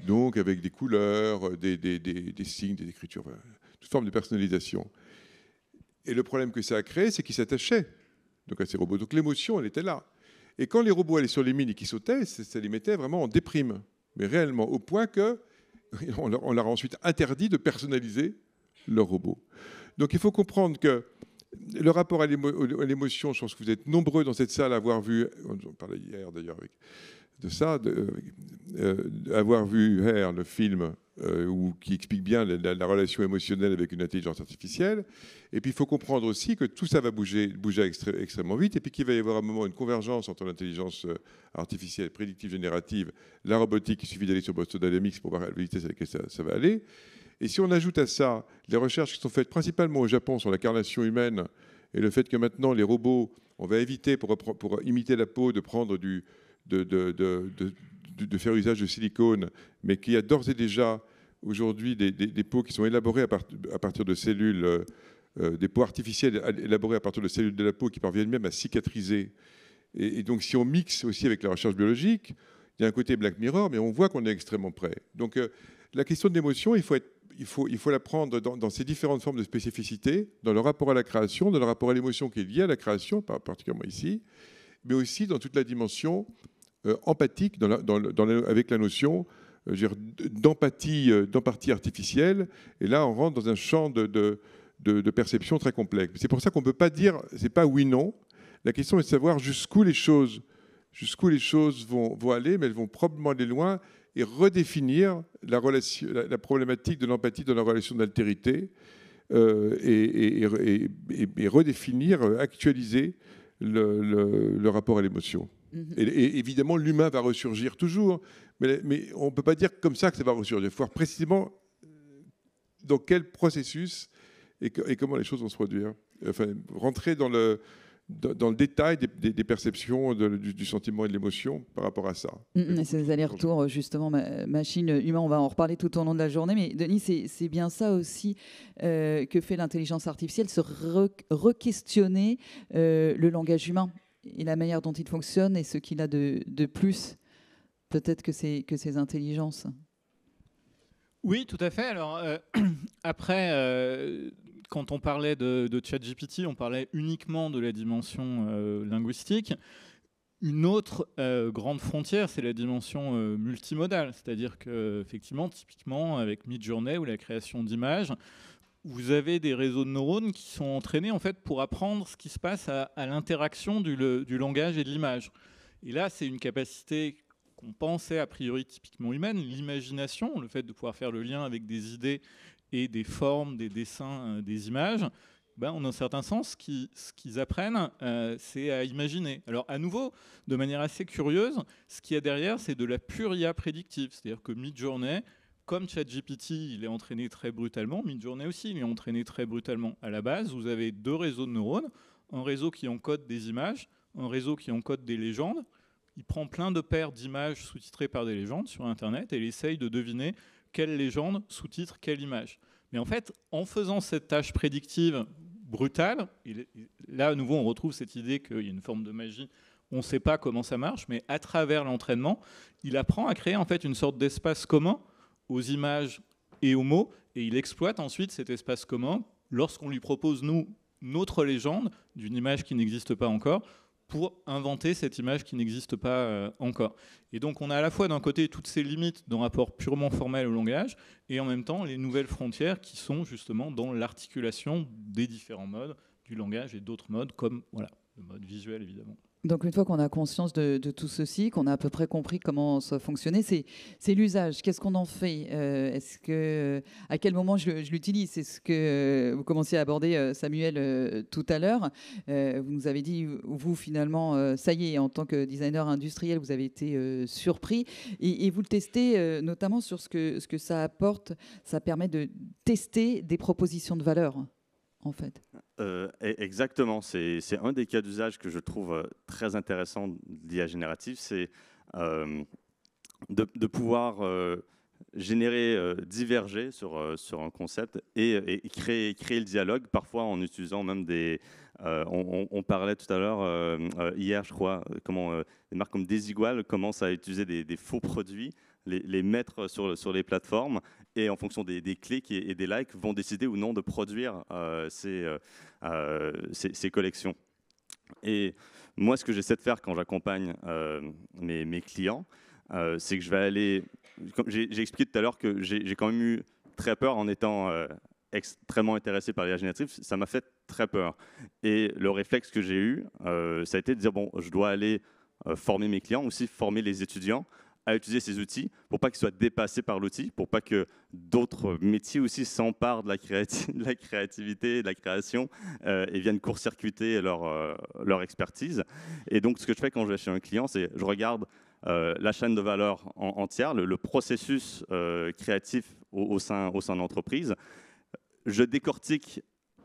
donc avec des couleurs, euh, des, signes, des écritures, euh, toutes toute forme de personnalisation. Et le problème que ça a créé, c'est qu'ils s'attachaient donc à ces robots. Donc l'émotion, elle était là. Et quand les robots allaient sur les mines et qu'ils sautaient, ça les mettait vraiment en déprime, mais réellement, au point que [LAUGHS] on leur, a ensuite interdit de personnaliser leurs robots. Donc il faut comprendre que le rapport à l'émotion, je pense que vous êtes nombreux dans cette salle à avoir vu, on parlait hier d'ailleurs avec de ça, de, euh, euh, avoir vu le film euh, qui explique bien la, relation émotionnelle avec une intelligence artificielle. Et puis il faut comprendre aussi que tout ça va bouger, bouger extrêmement vite et puis qu'il va y avoir à un moment une convergence entre l'intelligence artificielle prédictive générative, la robotique, il suffit d'aller sur Boston Dynamics pour voir à laquelle ça, ça va aller. Et si on ajoute à ça les recherches qui sont faites principalement au Japon sur la carnation humaine et le fait que maintenant les robots, on va éviter pour imiter la peau de prendre du, de, de, de, de, faire usage de silicone, mais qui a d'ores et déjà aujourd'hui des, des, peaux qui sont élaborées à, à partir de cellules, euh, euh, des peaux artificielles élaborées à partir de cellules de la peau qui parviennent même à cicatriser. Et, donc si on mixe aussi avec la recherche biologique, il y a un côté Black Mirror, mais on voit qu'on est extrêmement près. Donc euh, la question de l'émotion, il faut être il faut, il faut la prendre dans, dans, ces différentes formes de spécificité, dans le rapport à la création, dans le rapport à l'émotion qui est liée à la création, particulièrement ici, mais aussi dans toute la dimension euh, empathique dans avec la notion euh, d'empathie euh, d'empathie artificielle. Et là, on rentre dans un champ de, perception très complexe. C'est pour ça qu'on ne peut pas dire, c'est pas oui-non. La question est de savoir jusqu'où les choses, jusqu'où les choses vont, vont, aller, mais elles vont probablement aller loin et redéfinir la, relation, la, problématique de l'empathie dans la relation d'altérité et, redéfinir, actualiser le rapport à l'émotion. Mhm. Et, évidemment, l'humain va ressurgir toujours, mais, on ne peut pas dire comme ça que ça va ressurgir. Il faut voir précisément euh, dans quel processus et, comment les choses vont se produire. Enfin, rentrer dans le, dans, le détail des, perceptions du, sentiment et de l'émotion par rapport à ça. Mmh, des allers-retours, justement, machine, euh, humain, on va en reparler tout au long de la journée. Mais Denis, c'est bien ça aussi euh, que fait l'intelligence artificielle, se re-questionner le langage humain et la manière dont il fonctionne et ce qu'il a de, de plus, peut-être que c'est que ses intelligences. Oui, tout à fait. Alors euh, [CLEARS THROAT] après, euh, quand on parlait de, de ChatGPT, on parlait uniquement de la dimension euh, linguistique. Une autre grande frontière, c'est la dimension multimodale, c'est-à-dire que effectivement, typiquement avec Midjourney ou la création d'images, vous avez des réseaux de neurones qui sont entraînés en fait pour apprendre ce qui se passe à, l'interaction du, langage et de l'image. Et là, c'est une capacité qu'on pensait a priori typiquement humaine, l'imagination, le fait de pouvoir faire le lien avec des idées et des formes, des dessins, euh, des images. Ben, en un certain sens, ce qu'ils apprennent, euh, c'est à imaginer. Alors, à nouveau, de manière assez curieuse, ce qu'il y a derrière, c'est de la pure prédictive. C'est-à-dire que Midjourney journée comme ChatGPT, il est entraîné très brutalement, Midjourney aussi, il est entraîné très brutalement. À la base, vous avez deux réseaux de neurones, un réseau qui encode des images, un réseau qui encode des légendes. Il prend plein de paires d'images sous-titrées par des légendes sur Internet et il essaye de deviner quelle légende sous-titre quelle image. Mais en fait, en faisant cette tâche prédictive brutale, là à nouveau on retrouve cette idée qu'il y a une forme de magie on ne sait pas comment ça marche, mais à travers l'entraînement, il apprend à créer en fait une sorte d'espace commun aux images et aux mots, et il exploite ensuite cet espace commun lorsqu'on lui propose, nous, notre légende d'une image qui n'existe pas encore, pour inventer cette image qui n'existe pas euh, encore. Et donc on a à la fois d'un côté toutes ces limites d'un rapport purement formel au langage, et en même temps les nouvelles frontières qui sont justement dans l'articulation des différents modes du langage et d'autres modes, comme voilà, le mode visuel évidemment. Donc une fois qu'on a conscience de, tout ceci, qu'on a à peu près compris comment ça fonctionnait, c'est l'usage. Qu'est-ce qu'on en fait euh, Est-ce que à quel moment je, l'utilise C'est ce que euh, vous commenciez à aborder, euh, Samuel, tout à l'heure. vous nous avez dit vous finalement, ça y est, en tant que designer industriel, vous avez été surpris et, vous le testez notamment sur ce que ça apporte. Ça permet de tester des propositions de valeur fait. Euh, e-, exactement, c'est un des cas d'usage que je trouve euh, très intéressant d'IA générative, c'est euh, de, pouvoir générer, diverger sur, sur un concept et, créer, créer le dialogue, parfois en utilisant même des... On, parlait tout à l'heure, hier je crois, comment des marques comme Desigual commencent à utiliser des, des faux produits les, mettre sur, les plateformes et en fonction des, clés et, des likes vont décider ou non de produire euh, euh, euh, ces, collections. Et moi, ce que j'essaie de faire quand j'accompagne mes, clients, c'est que je vais aller... J'ai expliqué tout à l'heure que j'ai quand même eu très peur en étant extrêmement intéressé par l'IA générative, ça m'a fait très peur. Et le réflexe que j'ai eu, ça a été de dire, bon, je dois aller former mes clients, aussi former les étudiants, à utiliser ces outils pour pas qu'ils soient dépassés par l'outil, pour pas que d'autres métiers aussi s'emparent de, la [LAUGHS] créativité, de la création euh, et viennent court-circuiter leur, euh, leur expertise. Et donc, ce que je fais quand je vais chez un client, c'est je regarde euh, la chaîne de valeur entière, le, processus créatif au, sein, au sein de l'entreprise. Je décortique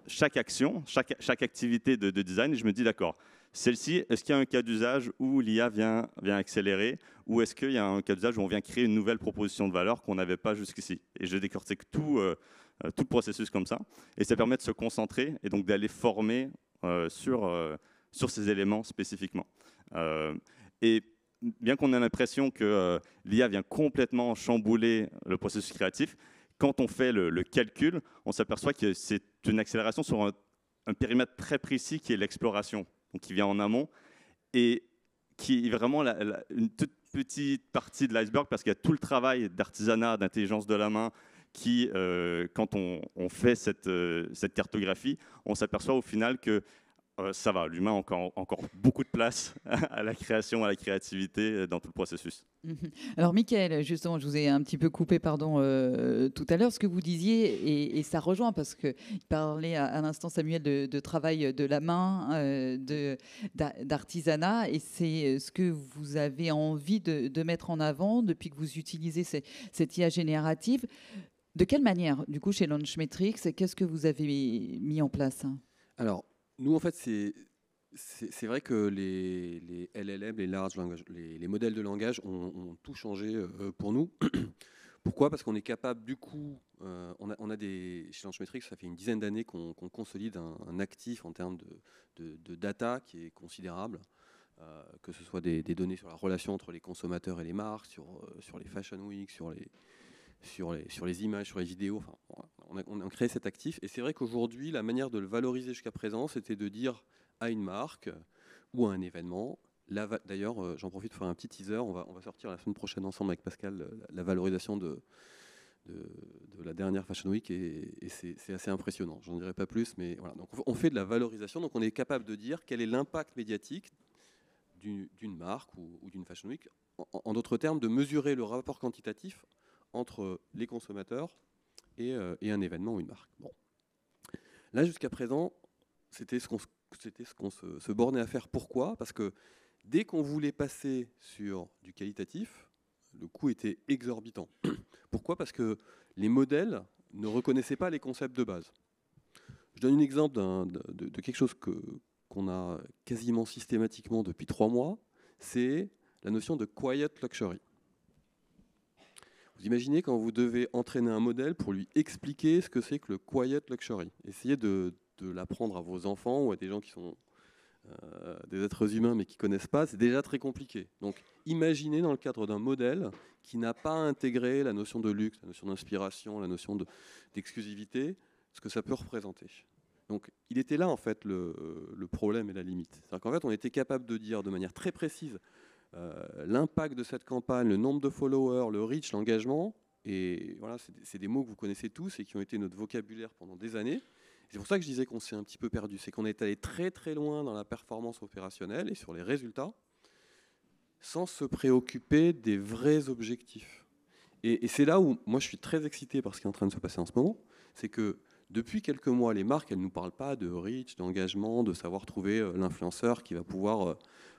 chaque action, chaque, chaque activité de, design, et je me dis, d'accord, celle-ci, est-ce qu'il y a un cas d'usage où l'IA vient, vient accélérer ou est-ce qu'il y a un cas d'usage où on vient créer une nouvelle proposition de valeur qu'on n'avait pas jusqu'ici Et je décortique tout, euh, euh, tout le processus comme ça, et ça permet de se concentrer et donc d'aller former euh, sur, sur ces éléments spécifiquement. et bien qu'on ait l'impression que l'IA vient complètement chambouler le processus créatif, quand on fait le, calcul, on s'aperçoit que c'est une accélération sur un, périmètre très précis qui est l'exploration, donc qui vient en amont, et qui est vraiment une toute petite partie de l'iceberg parce qu'il y a tout le travail d'artisanat, d'intelligence de la main qui, euh, quand on, fait cette, euh, cette, cartographie, on s'aperçoit au final que euh, ça va, l'humain a encore, beaucoup de place [LAUGHS] à la création, à la créativité euh, dans tout le processus. Mhm. Alors, Michael, justement, je vous ai un petit peu coupé, pardon, euh, tout à l'heure, ce que vous disiez, et, ça rejoint parce que parlait à, l'instant Samuel de, travail de la main, de d'artisanat, et c'est ce que vous avez envie de, mettre en avant depuis que vous utilisez cette IA générative. De quelle manière, du coup, chez Launchmetrics, qu'est-ce que vous avez mis en place alors, nous, en fait, c'est. vrai que les, LLM, les large les, modèles de langage ont, tout changé euh, pour nous. [CLEARS THROAT] Pourquoi Parce qu'on est capable, du coup, euh, on, a, des chez métriques. ça fait une dizaine d'années qu'on consolide un, actif en termes de, data qui est considérable, euh, que ce soit des, données sur la relation entre les consommateurs et les marques, sur, sur les fashion week, sur les, sur les, images, sur les vidéos. Enfin, on, a, créé cet actif. Et c'est vrai qu'aujourd'hui, la manière de le valoriser jusqu'à présent, c'était de dire à une marque ou à un événement, D'ailleurs, euh, j'en profite pour faire un petit teaser. On va, on va, sortir la semaine prochaine ensemble avec Pascal euh, la valorisation de, la dernière Fashion Week et, c'est assez impressionnant. J'en dirai pas plus, mais voilà. Donc on fait de la valorisation, donc on est capable de dire quel est l'impact médiatique d'une marque ou, d'une Fashion Week. en d'autres termes, de mesurer le rapport quantitatif entre euh, les consommateurs euh, et, un événement ou une marque. Bon. Là, jusqu'à présent, c'était ce qu'on se, bornait à faire. Pourquoi Parce que dès qu'on voulait passer sur du qualitatif, le coût était exorbitant. [CLEARS THROAT] Pourquoi Parce que les modèles ne reconnaissaient pas les concepts de base. Je donne un exemple de, quelque chose que, qu'on a quasiment systématiquement depuis trois mois, c'est la notion de quiet luxury imaginez quand vous devez entraîner un modèle pour lui expliquer ce que c'est que le quiet luxury. Essayez de, l'apprendre à vos enfants ou à des gens qui sont euh, des êtres humains mais qui connaissent pas, c'est déjà très compliqué. Donc imaginez dans le cadre d'un modèle qui n'a pas intégré la notion de luxe, la notion d'inspiration, la notion d'exclusivité, ce que ça peut représenter. Donc il était là en fait le, le problème et la limite. C'est-à-dire qu'en fait on était capable de dire de manière très précise euh, l'impact de cette campagne, le nombre de followers, le reach, l'engagement, et voilà, c'est des mots que vous connaissez tous et qui ont été notre vocabulaire pendant des années. C'est pour ça que je disais qu'on s'est un petit peu perdu. C'est qu'on est allé très très loin dans la performance opérationnelle et sur les résultats sans se préoccuper des vrais objectifs. Et, c'est là où moi je suis très excité par ce qui est en train de se passer en ce moment. C'est que depuis quelques mois, les marques, elles ne nous parlent pas de reach, d'engagement, de savoir trouver euh, l'influenceur qui va pouvoir euh,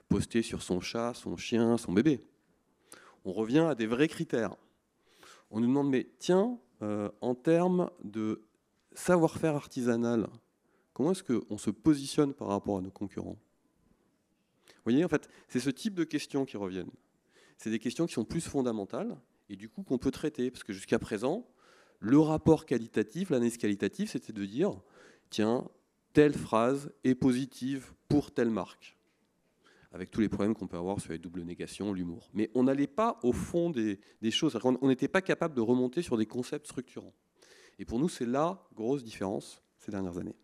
Posté sur son chat, son chien, son bébé. On revient à des vrais critères. On nous demande, mais tiens, euh, en termes de savoir-faire artisanal, comment est-ce qu'on se positionne par rapport à nos concurrents Vous voyez, en fait, c'est ce type de questions qui reviennent. C'est des questions qui sont plus fondamentales et du coup qu'on peut traiter. Parce que jusqu'à présent, le rapport qualitatif, l'analyse qualitative, c'était de dire, tiens, telle phrase est positive pour telle marque avec tous les problèmes qu'on peut avoir sur les doubles négations, l'humour. Mais on n'allait pas au fond des, choses. On n'était pas capable de remonter sur des concepts structurants. Et pour nous, c'est la grosse différence ces dernières années.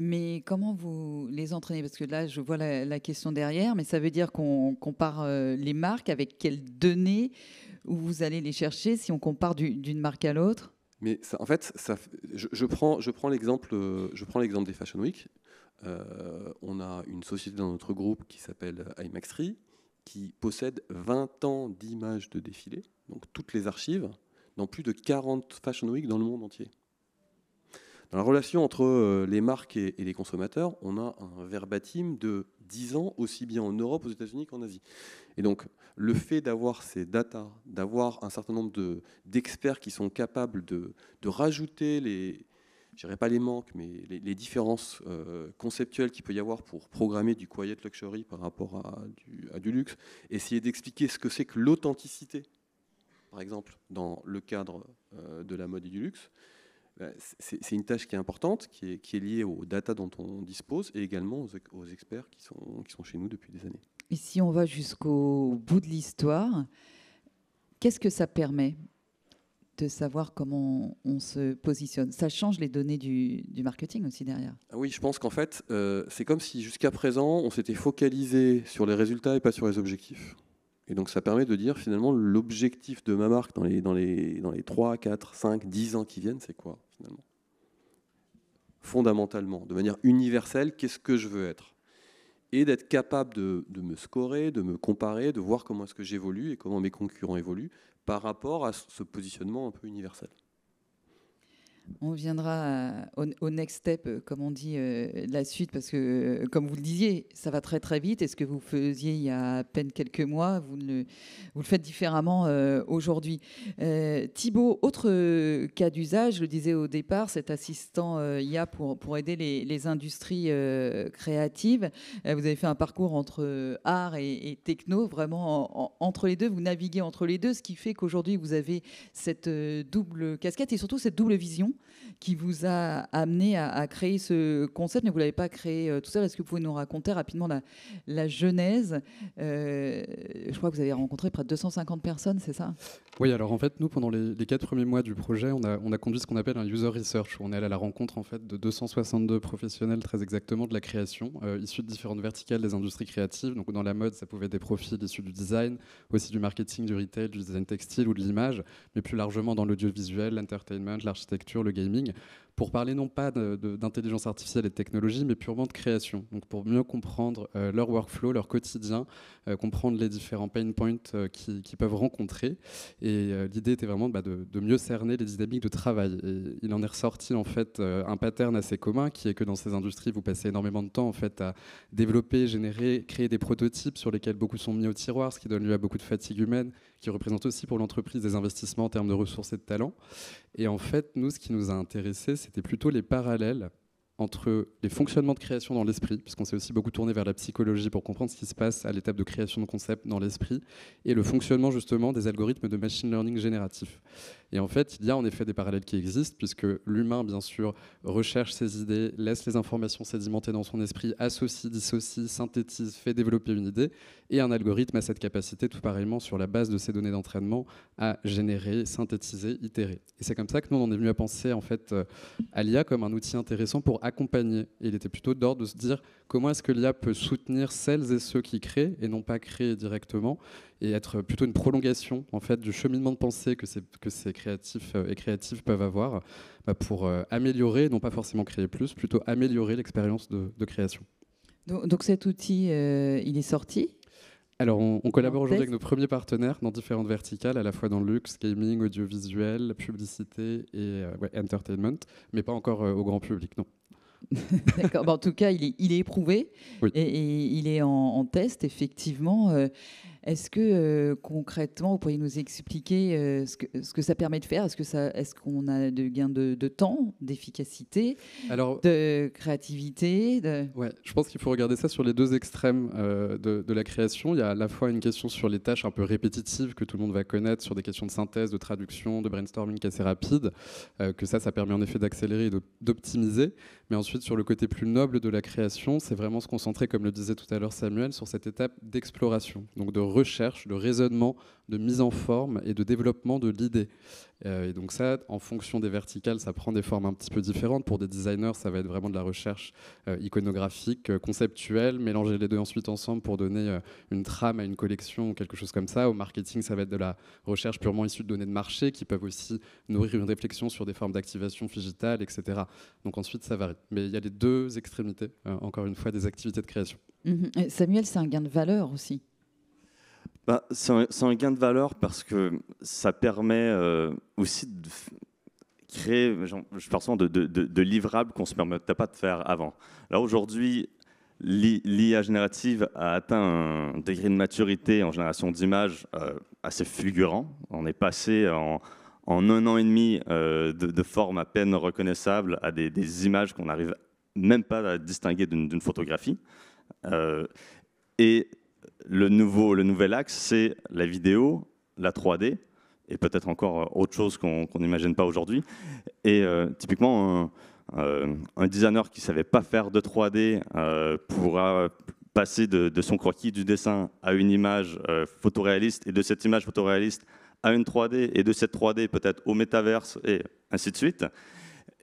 Mais comment vous les entraînez Parce que là, je vois la, question derrière, mais ça veut dire qu'on compare euh, les marques avec quelles données où vous allez les chercher si on compare d'une marque à l'autre mais en fait, ça, je, prends, je prends l'exemple, euh, je prends l'exemple des Fashion Week. Euh, on a une société dans notre groupe qui s'appelle IMAX3 qui possède 20 ans d'images de défilés, donc toutes les archives, dans plus de 40 Fashion Week dans le monde entier. Dans la relation entre euh, les marques et, les consommateurs, on a un verbatim de 10 ans, aussi bien en Europe, aux États-Unis qu'en Asie. Et donc, le fait d'avoir ces datas, d'avoir un certain nombre d'experts qui sont capables de rajouter les, je ne dirais pas les manques, mais les, différences euh, conceptuelles qu'il peut y avoir pour programmer du quiet luxury par rapport à du, luxe, essayer d'expliquer ce que c'est que l'authenticité, par exemple, dans le cadre euh, de la mode et du luxe, ben, c'est une tâche qui est importante, qui est, liée aux data dont on dispose et également aux, experts qui sont, qui sont, chez nous depuis des années. Et si on va jusqu'au bout de l'histoire, qu'est-ce que ça permet de savoir comment on se positionne. Ça change les données du, marketing aussi derrière. Ah oui, je pense qu'en fait, euh, c'est comme si jusqu'à présent, on s'était focalisé sur les résultats et pas sur les objectifs. Et donc ça permet de dire finalement l'objectif de ma marque dans les, dans, les, dans les 3, 4, 5, 10 ans qui viennent, c'est quoi finalement Fondamentalement, de manière universelle, qu'est-ce que je veux être et d'être capable de, me scorer, de me comparer, de voir comment est-ce que j'évolue et comment mes concurrents évoluent par rapport à ce positionnement un peu universel. On viendra euh, au, next step, euh, comme on dit, euh, la suite, parce que, comme vous le disiez, ça va très très vite. Et ce que vous faisiez il y a à peine quelques mois, vous le, faites différemment aujourd'hui. Thibaut, autre cas d'usage, je le disais au départ, cet assistant IA pour, aider les, industries créatives. vous avez fait un parcours entre art et, techno, vraiment entre les deux. Vous naviguez entre les deux, ce qui fait qu'aujourd'hui, vous avez cette double casquette et surtout cette double vision qui vous a amené à, créer ce concept, mais vous ne l'avez pas créé euh, tout seul. Est-ce que vous pouvez nous raconter rapidement la, genèse euh, Je crois que vous avez rencontré près de 250 personnes, c'est ça Oui, alors en fait, nous, pendant les, quatre premiers mois du projet, on a, on a conduit ce qu'on appelle un user research, où on est allé à la rencontre en fait, de 262 professionnels, très exactement, de la création, euh, issus de différentes verticales des industries créatives. Donc dans la mode, ça pouvait être des profils issus du design, aussi du marketing, du retail, du design textile ou de l'image, mais plus largement dans l'audiovisuel, l'entertainment, l'architecture, le gaming pour parler non pas d'intelligence artificielle et de technologie, mais purement de création. Donc pour mieux comprendre euh, leur workflow, leur quotidien, euh, comprendre les différents pain points euh, qu'ils qui peuvent rencontrer. Et l'idée était vraiment bah, de, mieux cerner les dynamiques de travail. il en est ressorti en fait un pattern assez commun qui est que dans ces industries, vous passez énormément de temps en fait à développer, générer, créer des prototypes sur lesquels beaucoup sont mis au tiroir, ce qui donne lieu à beaucoup de fatigue humaine, qui représente aussi pour l'entreprise des investissements en termes de ressources et de talents. Et en fait, nous, ce qui nous a intéressé c'était plutôt les parallèles entre les fonctionnements de création dans l'esprit, puisqu'on s'est aussi beaucoup tourné vers la psychologie pour comprendre ce qui se passe à l'étape de création de concepts dans l'esprit, et le fonctionnement justement des algorithmes de machine learning génératif. Et en fait, il y a en effet des parallèles qui existent, puisque l'humain, bien sûr, recherche ses idées, laisse les informations sédimenter dans son esprit, associe, dissocie, synthétise, fait développer une idée. Et un algorithme a cette capacité, tout pareillement, sur la base de ses données d'entraînement, à générer, synthétiser, itérer. Et c'est comme ça que nous, on est venu à penser, en fait, euh, à l'IA comme un outil intéressant pour accompagner. Et il était plutôt d'ordre de se dire Comment est-ce que l'IA peut soutenir celles et ceux qui créent et non pas créer directement et être plutôt une prolongation en fait du cheminement de pensée que ces, que ces créatifs euh, et créatives peuvent avoir bah, pour euh, améliorer, non pas forcément créer plus, plutôt améliorer l'expérience de, création. Donc, cet outil, euh, il est sorti alors, on, collabore aujourd'hui avec nos premiers partenaires dans différentes verticales, à la fois dans le luxe, gaming, audiovisuel, publicité et entertainment, mais pas encore au grand public, non. [LAUGHS] D'accord. Bah, en tout cas, il est, éprouvé et, il est en, en test, effectivement. Euh, est-ce que euh, concrètement, vous pourriez nous expliquer euh, ce, que, ça permet de faire Est-ce qu'on a de gains de, temps, d'efficacité, de créativité Ouais, Je pense qu'il faut regarder ça sur les deux extrêmes euh, de, de, la création. Il y a à la fois une question sur les tâches un peu répétitives que tout le monde va connaître, sur des questions de synthèse, de traduction, de brainstorming qui est assez rapide, que ça, ça permet en effet d'accélérer et d'optimiser. Mais ensuite, sur le côté plus noble de la création, c'est vraiment se concentrer, comme le disait tout à l'heure Samuel, sur cette étape d'exploration, donc de recherche, de raisonnement, de mise en forme et de développement de l'idée. Euh, et donc ça, en fonction des verticales, ça prend des formes un petit peu différentes. Pour des designers, ça va être vraiment de la recherche euh, iconographique, euh, conceptuelle, mélanger les deux ensuite ensemble pour donner une trame à une collection ou quelque chose comme ça. Au marketing, ça va être de la recherche purement issue de données de marché qui peuvent aussi nourrir une réflexion sur des formes d'activation digitale, etc. Donc ensuite, ça varie. Mais il y a les deux extrémités, encore une fois, des activités de création. Mhm. Samuel, c'est un gain de valeur aussi bah, c'est, un, gain de valeur parce que ça permet euh, aussi de créer, je pense, de, de, livrables qu'on ne se permettait pas de faire avant. Là, aujourd'hui, l'IA générative a atteint un degré de maturité en génération d'images euh, assez fulgurant. On est passé en, un an et demi euh, de, formes à peine reconnaissables à des, images qu'on n'arrive même pas à distinguer d'une photographie. et le, nouveau, le nouvel axe, c'est la vidéo, la 3D, et peut-être encore euh, autre chose qu'on n'imagine pas aujourd'hui. Et euh, typiquement, euh, un, designer qui ne savait pas faire de 3D pourra passer de, de, son croquis du dessin à une image photoréaliste, et de cette image photoréaliste à une 3D, et de cette 3D peut-être au métaverse, et ainsi de suite.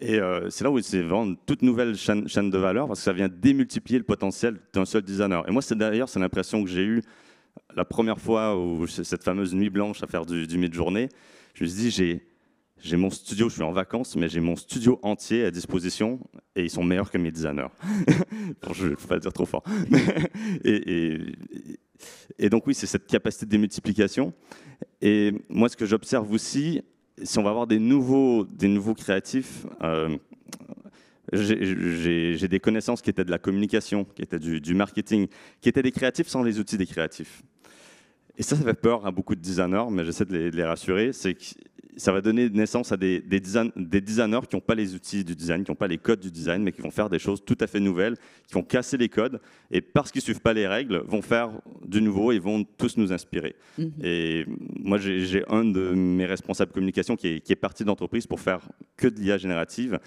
Et euh, c'est là où c'est vraiment une toute nouvelle chaîne, de valeur parce que ça vient démultiplier le potentiel d'un seul designer. Et moi, c'est d'ailleurs, c'est l'impression que j'ai eue la première fois où cette fameuse nuit blanche à faire du, mid-journée. Je me suis dit, j'ai, j'ai mon studio, je suis en vacances, mais j'ai mon studio entier à disposition et ils sont meilleurs que mes designers. [LAUGHS] bon, je ne vais pas dire trop fort. [LAUGHS] et, et, et, donc oui, c'est cette capacité de démultiplication. Et moi, ce que j'observe aussi, si on va avoir des nouveaux, des nouveaux créatifs, euh, j'ai des connaissances qui étaient de la communication, qui étaient du, marketing, qui étaient des créatifs sans les outils des créatifs. Et ça, ça fait peur à beaucoup de designers, mais j'essaie de, les rassurer. C'est ça va donner naissance à des, designers qui n'ont pas les outils du design, qui n'ont pas les codes du design, mais qui vont faire des choses tout à fait nouvelles, qui vont casser les codes, et parce qu'ils ne suivent pas les règles, vont faire du nouveau et vont tous nous inspirer. Mhm. Et moi, j'ai un de mes responsables communication qui est, parti d'entreprise pour faire que de l'IA générative,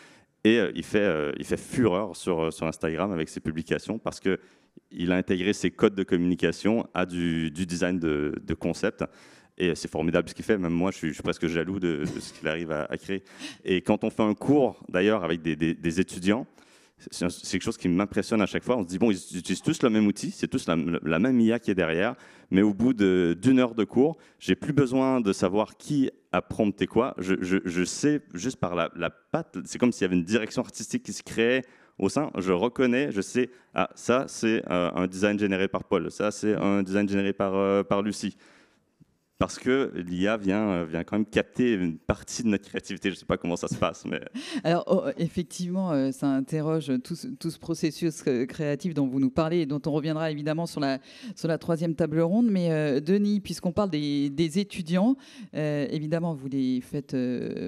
et euh, euh, il, fait, fureur sur, euh, sur Instagram avec ses publications, parce qu'il a intégré ses codes de communication à du, design de concept. Et c'est formidable ce qu'il fait. Même moi, je suis, presque jaloux de, ce qu'il arrive à, créer. Et quand on fait un cours, d'ailleurs, avec des, étudiants, c'est quelque chose qui m'impressionne à chaque fois. On se dit, bon, ils utilisent tous le même outil, c'est tous la, même IA qui est derrière, mais au bout d'une heure de cours, j'ai plus besoin de savoir qui a prompté quoi. Je, sais juste par la, patte, c'est comme s'il y avait une direction artistique qui se créait au sein. Je reconnais, je sais, ah, ça, c'est euh, un design généré par Paul, ça, c'est un design généré par, euh, par Lucie parce que l'IA vient, euh, vient quand même capter une partie de notre créativité. Je ne sais pas comment ça se passe. Mais... Alors, oh, oh, effectivement, euh, ça interroge tout, ce processus euh, créatif dont vous nous parlez et dont on reviendra évidemment sur la, sur la troisième table ronde. Mais Denis, puisqu'on parle des, étudiants, évidemment, vous les faites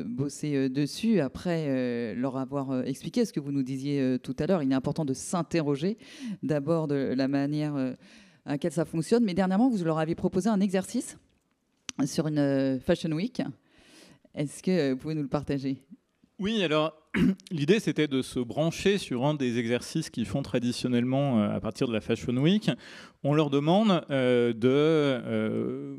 bosser dessus après leur avoir expliqué ce que vous nous disiez tout à l'heure. Il est important de s'interroger d'abord de la manière à laquelle ça fonctionne. Mais dernièrement, vous leur avez proposé un exercice sur une euh, Fashion Week. Est-ce que vous pouvez nous le partager Oui, alors [CLEARS THROAT] l'idée c'était de se brancher sur un des exercices qu'ils font traditionnellement euh, à partir de la Fashion Week. On leur demande euh, de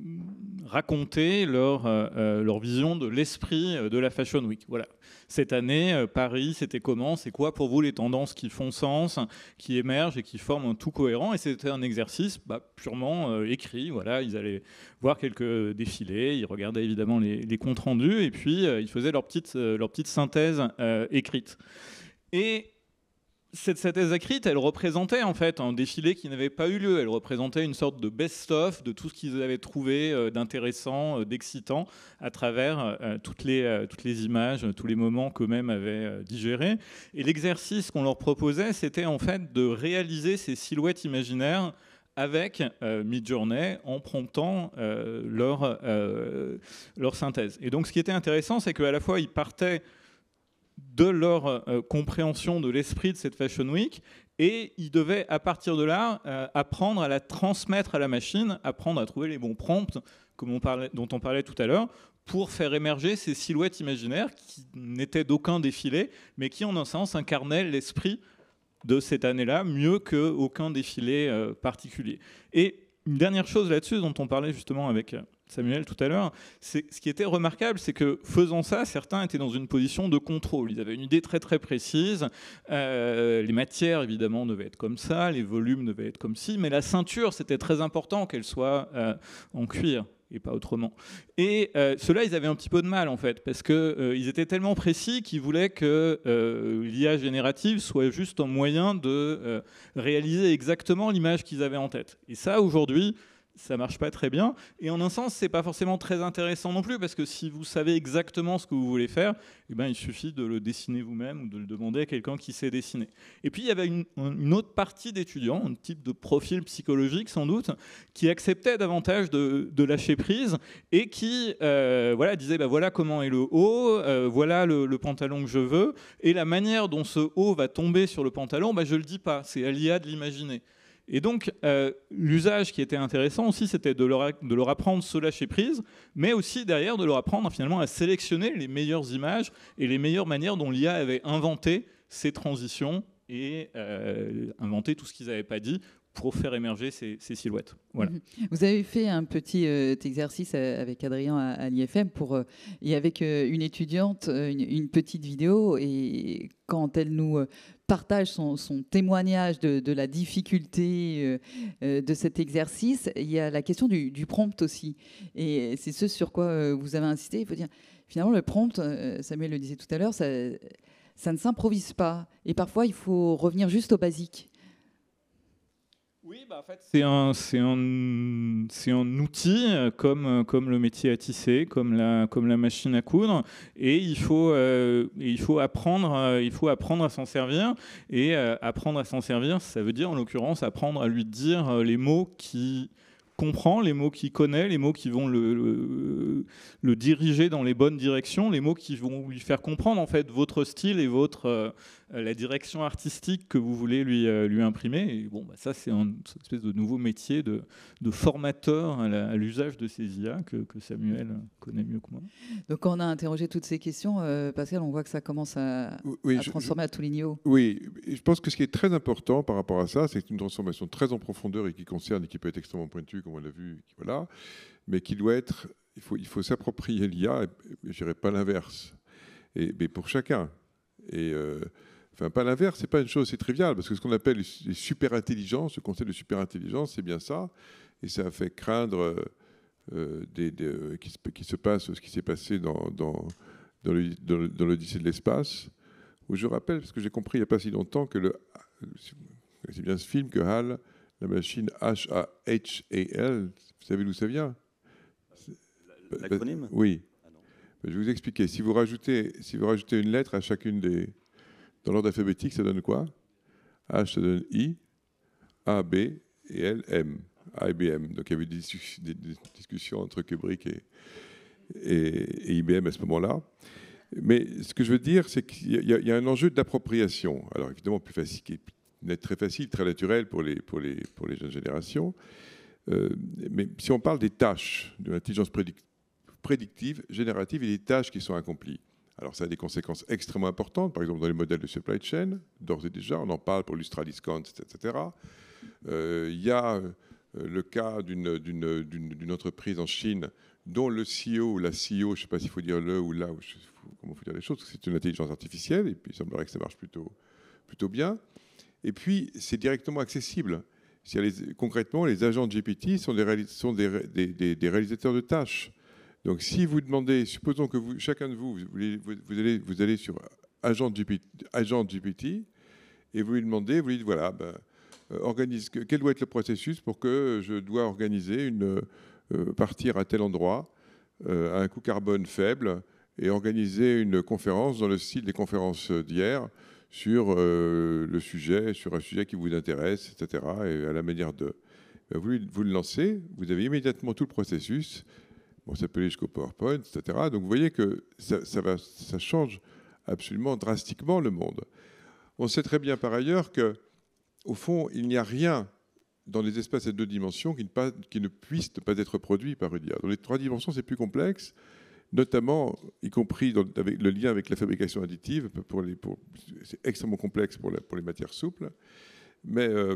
raconter leur, leur vision de l'esprit de la Fashion Week. Voilà, cette année, euh, Paris, c'était comment C'est quoi pour vous les tendances qui font sens, qui émergent et qui forment un tout cohérent Et c'était un exercice bah, purement euh, écrit. Voilà, ils allaient voir quelques défilés, ils regardaient évidemment les, comptes rendus et puis euh, ils faisaient leur petite, leur petite synthèse écrite. Et cette synthèse écrite, elle représentait en fait un défilé qui n'avait pas eu lieu. Elle représentait une sorte de best-of de tout ce qu'ils avaient trouvé euh, d'intéressant, euh, d'excitant à travers euh, toutes, les, images, tous les moments qu'eux-mêmes avaient digérés. Et l'exercice qu'on leur proposait, c'était en fait de réaliser ces silhouettes imaginaires avec Midjourney en promptant leur, leur synthèse. Et donc ce qui était intéressant, c'est qu'à la fois ils partaient de leur euh, compréhension de l'esprit de cette Fashion Week et ils devaient, à partir de là, euh, apprendre à la transmettre à la machine, apprendre à trouver les bons prompts comme on parlait, dont on parlait tout à l'heure, pour faire émerger ces silhouettes imaginaires qui n'étaient d'aucun défilé, mais qui, en un sens, incarnaient l'esprit de cette année-là mieux qu'aucun défilé euh, particulier. Et une dernière chose là-dessus dont on parlait justement avec, Samuel tout à l'heure, ce qui était remarquable, c'est que faisant ça, certains étaient dans une position de contrôle. Ils avaient une idée très très précise. Euh, les matières, évidemment, devaient être comme ça, les volumes devaient être comme ci, mais la ceinture, c'était très important qu'elle soit euh, en cuir et pas autrement. Et cela, euh, ceux-là, ils avaient un petit peu de mal, en fait, parce qu'ils étaient tellement précis qu'ils voulaient que l'IA générative soit juste un moyen de réaliser exactement l'image qu'ils avaient en tête. Et ça, aujourd'hui, ça marche pas très bien. Et en un sens, c'est pas forcément très intéressant non plus, parce que si vous savez exactement ce que vous voulez faire, eh ben, il suffit de le dessiner vous-même ou de le demander à quelqu'un qui sait dessiner. Et puis, il y avait une, autre partie d'étudiants, un type de profil psychologique sans doute, qui acceptait davantage de, lâcher prise et qui euh, voilà, disait bah, voilà comment est le haut, euh, voilà le, pantalon que je veux, et la manière dont ce haut va tomber sur le pantalon, je bah, je le dis pas, c'est à l'IA de l'imaginer. Et donc, euh, l'usage qui était intéressant aussi, c'était de leur, de leur apprendre ce lâcher prise, mais aussi derrière de leur apprendre finalement à sélectionner les meilleures images et les meilleures manières dont l'IA avait inventé ces transitions et euh, inventé tout ce qu'ils n'avaient pas dit pour faire émerger ces, silhouettes. Voilà. Mm-hmm. Vous avez fait un petit euh, exercice avec Adrien à, l'IFM pour, et avec une étudiante, une, une, petite vidéo. Et quand elle nous partage son, témoignage de, la difficulté euh, euh, de cet exercice, il y a la question du, prompt aussi. Et c'est ce sur quoi euh, vous avez insisté. Il faut dire, finalement, le prompt, Samuel le disait tout à l'heure, ça, ça ne s'improvise pas. Et parfois, il faut revenir juste au basique. Oui, bah, en fait, c'est un, un, un, outil euh, comme, euh, comme le métier à tisser, comme la, comme la machine à coudre, et il faut, euh, il faut, apprendre, il faut apprendre à s'en servir. Et apprendre à s'en servir, ça veut dire en l'occurrence apprendre à lui dire les mots qui comprend, les mots qu'il connaît, les mots qui vont le, le, diriger dans les bonnes directions, les mots qui vont lui faire comprendre en fait votre style et votre euh, la direction artistique que vous voulez lui, euh, lui imprimer. bon, bah, ça c'est une espèce de nouveau métier de, de formateur à l'usage de ces IA que, que, Samuel connaît mieux que moi. Donc quand on a interrogé toutes ces questions, euh, Pascal, on voit que ça commence à, à transformer à tous les niveaux. Oui, je pense que ce qui est très important par rapport à ça, c'est une transformation très en profondeur et qui concerne et qui peut être extrêmement pointue on l'a vu, voilà, mais qui doit être, il faut, il faut s'approprier l'IA, je dirais pas l'inverse, et, mais pour chacun. Et euh, Enfin, pas l'inverse, c'est pas une chose, c'est trivial, parce que ce qu'on appelle les super intelligences, le concept de super intelligence, c'est bien ça, et ça a fait craindre euh, des, euh, qui, se passe ce qui s'est passé dans, dans, l'Odyssée de l'espace, où je rappelle, parce que j'ai compris il n'y a pas si longtemps que le, c'est bien ce film que Hall la machine H-A-H-A-L, vous savez d'où ça vient L'acronyme bah, Oui. Bah, je vais vous expliquer. Si vous, rajoutez, si vous rajoutez une lettre à chacune des. Dans l'ordre alphabétique, ça donne quoi H, ça donne I, A, B et L, M. A et B, M. Donc il y avait des, discussions entre Kubrick et, et, IBM à ce moment-là. Mais ce que je veux dire, c'est qu'il y, y, a un enjeu d'appropriation. Alors évidemment, plus facile, d'être très facile, très naturel pour les, les, pour les jeunes générations. Euh, mais si on parle des tâches, de l'intelligence prédictive, générative et des tâches qui sont accomplies, alors ça a des conséquences extrêmement importantes, par exemple dans les modèles de supply chain, d'ores et déjà, on en parle pour discount etc. Euh, il y a euh, le cas d'une entreprise en Chine dont le CEO ou la CEO, je ne sais pas s'il faut dire le ou là, comment comment faut dire les choses, c'est une intelligence artificielle, et puis il semblerait que ça marche plutôt, plutôt bien. Et puis, c'est directement accessible. concrètement, les agents de GPT sont, des, des, réalisateurs de tâches. Donc, si vous demandez, supposons que chacun de vous, vous, allez, sur agent GPT, agent GPT, et vous lui demandez, vous lui dites, voilà, ben, euh, quel doit être le processus pour que je dois organiser une, euh, partir à tel endroit euh, à un coût carbone faible et organiser une conférence dans le style des conférences d'hier sur euh, le sujet, sur un sujet qui vous intéresse, etc. Et à la manière de. Euh, vous, le lancez, vous avez immédiatement tout le processus. Bon, ça jusqu'au PowerPoint, etc. Donc vous voyez que ça, change absolument drastiquement le monde. On sait très bien par ailleurs que, au fond, il n'y a rien dans les espaces à deux dimensions qui ne, puisse pas être produit par une Dans les trois dimensions, c'est plus complexe notamment, y compris avec le lien avec la fabrication additive, c'est extrêmement complexe pour, les matières souples, mais, euh,